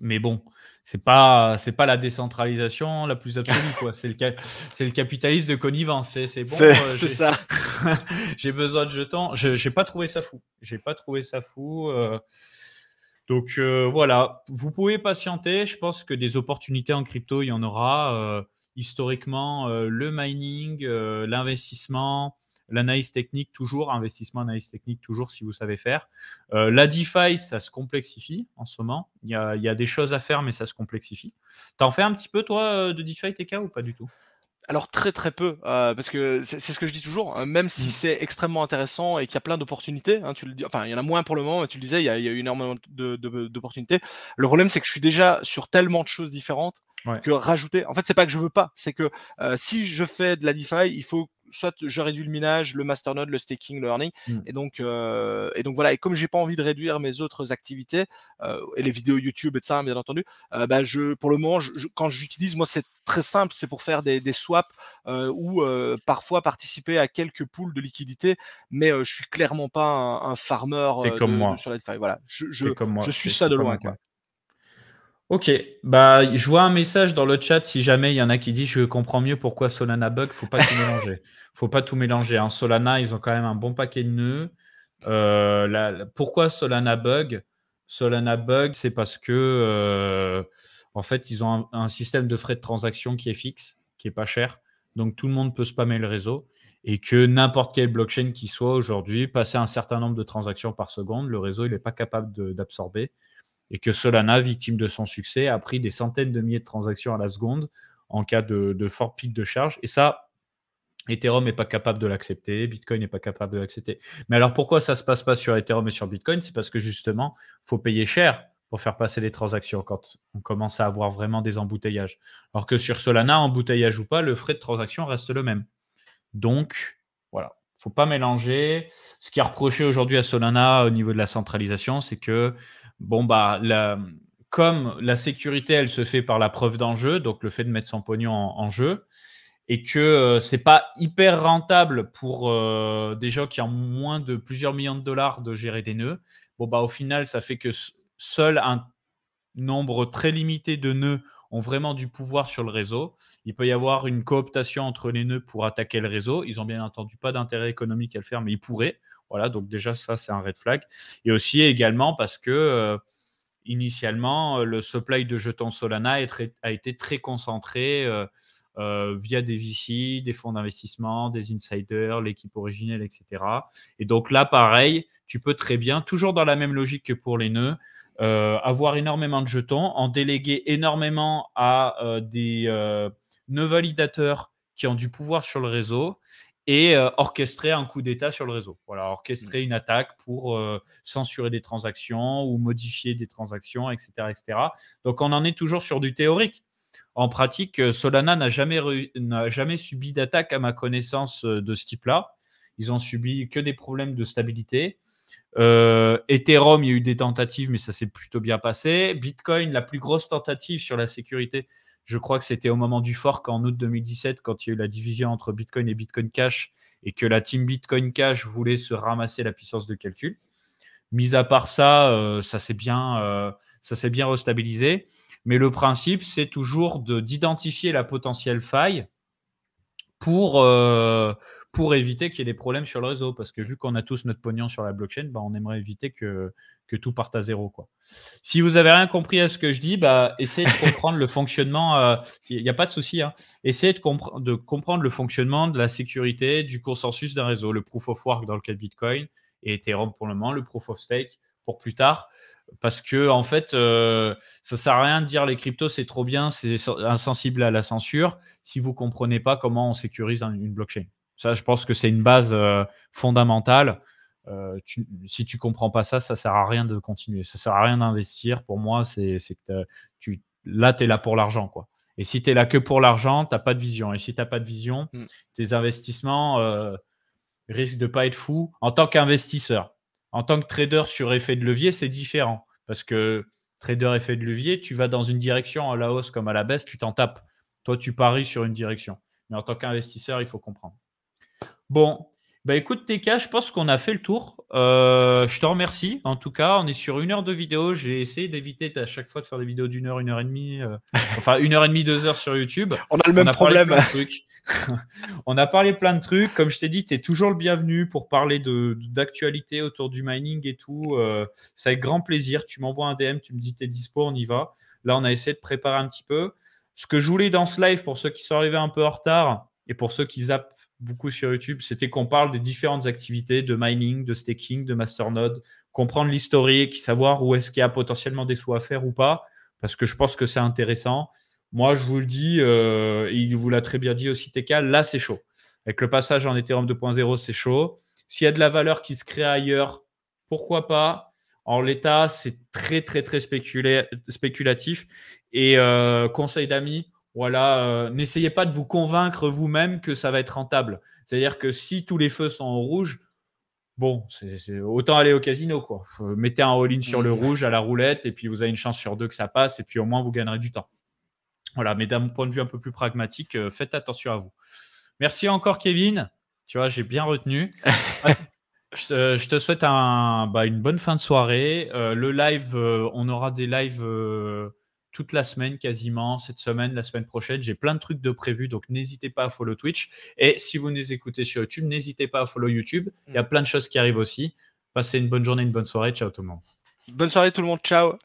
Mais bon, c'est pas c'est pas la décentralisation la plus absolue quoi. C'est le c'est le capitalisme de connivence. C'est bon. C'est euh, ça. j'ai besoin de jetons. J'ai pas trouvé ça fou. J'ai pas trouvé ça fou. Euh. Donc euh, voilà, vous pouvez patienter. Je pense que des opportunités en crypto, il y en aura. historiquement, le mining, l'investissement, L'analyse technique, toujours, investissement, analyse technique, toujours, si vous savez faire. Euh, la DeFi, ça se complexifie en ce moment. Il y, a, des choses à faire, mais ça se complexifie. T'en fais un petit peu, toi, euh, de DeFi TK ou pas du tout alors très très peu, euh, parce que c'est ce que je dis toujours, hein, même si mmh. c'est extrêmement intéressant et qu'il y a plein d'opportunités, hein, tu le dis, enfin il y en a moins pour le moment, mais tu le disais, il y a, énormément d'opportunités. le problème c'est que je suis déjà sur tellement de choses différentes que rajouter. En fait, c'est pas que je veux pas, c'est que si je fais de la DeFi, il faut soit je réduis le minage, le masternode, le staking, le learning. Mmh. Et, donc, et donc voilà, et comme j'ai pas envie de réduire mes autres activités, euh, et les vidéos YouTube et ça, hein, bien entendu, ben je, pour le moment, quand j'utilise, moi c'est très simple, c'est pour faire des, swaps ou parfois participer à quelques pools de liquidités, mais je suis clairement pas un, farmer comme sur la Voilà, je, je, je suis ça de loin. Quoi. Ok, bah je vois un message dans le chat si jamais il y en a qui dit je comprends mieux pourquoi Solana bug, faut pas tout mélanger. Faut pas tout mélanger. Hein. Solana, ils ont quand même un bon paquet de nœuds. Euh, pourquoi Solana bug Solana bug, c'est parce que euh, en fait ils ont un, système de frais de transaction qui est fixe, qui est pas cher, donc tout le monde peut spammer le réseau et que n'importe quelle blockchain qui soit aujourd'hui, passer un certain nombre de transactions par seconde, le réseau il n'est pas capable d'absorber et que Solana, victime de son succès, a pris des centaines de milliers de transactions à la seconde en cas de, fort pic de charge. Et ça, Ethereum n'est pas capable de l'accepter, Bitcoin n'est pas capable de l'accepter. Mais alors pourquoi ça ne se passe pas sur Ethereum et sur Bitcoin C'est parce que justement, il faut payer cher pour faire passer les transactions quand on commence à avoir vraiment des embouteillages. Alors que sur Solana, embouteillage ou pas, le frais de transaction reste le même. Donc, voilà, il ne faut pas mélanger. Ce qui est reproché aujourd'hui à Solana au niveau de la centralisation, c'est que bon, bah, comme la sécurité, elle se fait par la preuve d'enjeu, donc le fait de mettre son pognon en, jeu, et que euh, c'est pas hyper rentable pour euh, des gens qui ont moins de plusieurs millions de dollars de gérer des nœuds, bon, bah, au final, ça fait que seul un nombre très limité de nœuds ont vraiment du pouvoir sur le réseau. Il peut y avoir une cooptation entre les nœuds pour attaquer le réseau. Ils n'ont bien entendu pas d'intérêt économique à le faire, mais ils pourraient. Voilà, donc déjà, ça, c'est un red flag. Et aussi, également, parce que euh, initialement, euh, le supply de jetons Solana a été très concentré euh, via des VC, des fonds d'investissement, des insiders, l'équipe originelle, etc. Et donc là, pareil, tu peux très bien, toujours dans la même logique que pour les nœuds, avoir énormément de jetons, en déléguer énormément à des nœuds validateurs qui ont du pouvoir sur le réseau et euh, orchestrer un coup d'État sur le réseau. Voilà, orchestrer une attaque pour euh, censurer des transactions ou modifier des transactions, etc., etc. Donc on en est toujours sur du théorique. En pratique, euh, Solana n'a jamais, jamais subi d'attaque à ma connaissance de ce type-là. Ils ont subi que des problèmes de stabilité. Ethereum, il y a eu des tentatives, mais ça s'est plutôt bien passé. Bitcoin, la plus grosse tentative sur la sécurité, je crois que c'était au moment du fork en août 2017, quand il y a eu la division entre Bitcoin et Bitcoin Cash, et que la team Bitcoin Cash voulait se ramasser la puissance de calcul. Mis à part ça, euh, ça s'est bien, euh, ça s'est bien restabilisé. Mais le principe, c'est toujours d'identifier la potentielle faille pour, euh, pour éviter qu'il y ait des problèmes sur le réseau. Parce que vu qu'on a tous notre pognon sur la blockchain, bah, on aimerait éviter que, que tout parte à zéro. Quoi. Si vous n'avez rien compris à ce que je dis, bah, essayez de comprendre le fonctionnement. Euh, il n'y a pas de souci. Hein. Essayez de, comprendre le fonctionnement de la sécurité, du consensus d'un réseau, le proof of work dans le cas de Bitcoin et Ethereum pour le moment, le proof of stake pour plus tard. Parce que, en fait, euh, ça ne sert à rien de dire les cryptos, c'est trop bien, c'est insensible à la censure si vous ne comprenez pas comment on sécurise une blockchain. Ça, je pense que c'est une base euh, fondamentale. Euh, tu, si tu comprends pas ça, ça sert à rien de continuer. Ça sert à rien d'investir. Pour moi, c'est que tu, là, tu es là pour l'argent. quoi. Et si tu es là que pour l'argent, tu n'as pas de vision. Et si tu n'as pas de vision, mm. tes investissements euh, risquent de pas être fous. En tant qu'investisseur, en tant que trader sur effet de levier, c'est différent. Parce que trader effet de levier, tu vas dans une direction à la hausse comme à la baisse, tu t'en tapes. Toi, tu paries sur une direction. Mais en tant qu'investisseur, il faut comprendre. Bon, bah écoute, TK, je pense qu'on a fait le tour. Euh, je te remercie. En tout cas, on est sur une heure de vidéo. J'ai essayé d'éviter à chaque fois de faire des vidéos d'une heure, une heure et demie. Euh, enfin, une heure et demie, deux heures sur YouTube. On a le même problème. on a parlé plein de trucs. Comme je t'ai dit, tu es toujours le bienvenu pour parler d'actualité autour du mining et tout. ça euh, C'est avec grand plaisir. Tu m'envoies un DM, tu me dis t'es dispo, on y va. Là, on a essayé de préparer un petit peu. Ce que je voulais dans ce live, pour ceux qui sont arrivés un peu en retard et pour ceux qui zappent beaucoup sur YouTube, c'était qu'on parle des différentes activités de mining, de staking, de masternode, comprendre l'historique, savoir où est-ce qu'il y a potentiellement des sous à faire ou pas, parce que je pense que c'est intéressant. Moi, je vous le dis, euh, il vous l'a très bien dit aussi, TK, là, c'est chaud. Avec le passage en Ethereum 2.0, c'est chaud. S'il y a de la valeur qui se crée ailleurs, pourquoi pas En l'état, c'est très, très, très spéculatif. Et euh, conseil d'amis, voilà, euh, n'essayez pas de vous convaincre vous-même que ça va être rentable. C'est-à-dire que si tous les feux sont en rouge, bon, c'est autant aller au casino, quoi. Euh, mettez un all-in sur le rouge à la roulette, et puis vous avez une chance sur deux que ça passe, et puis au moins vous gagnerez du temps. Voilà, mais d'un point de vue un peu plus pragmatique, euh, faites attention à vous. Merci encore, Kevin. Tu vois, j'ai bien retenu. Ah, je, te, souhaite bah, une bonne fin de soirée. le live, on aura des lives toute la semaine quasiment, cette semaine, la semaine prochaine. J'ai plein de trucs de prévus, donc n'hésitez pas à follow Twitch. Et si vous nous écoutez sur YouTube, n'hésitez pas à follow YouTube. Il y a mm. plein de choses qui arrivent aussi. Passez une bonne journée, une bonne soirée. Ciao tout le monde. Bonne soirée tout le monde. Ciao.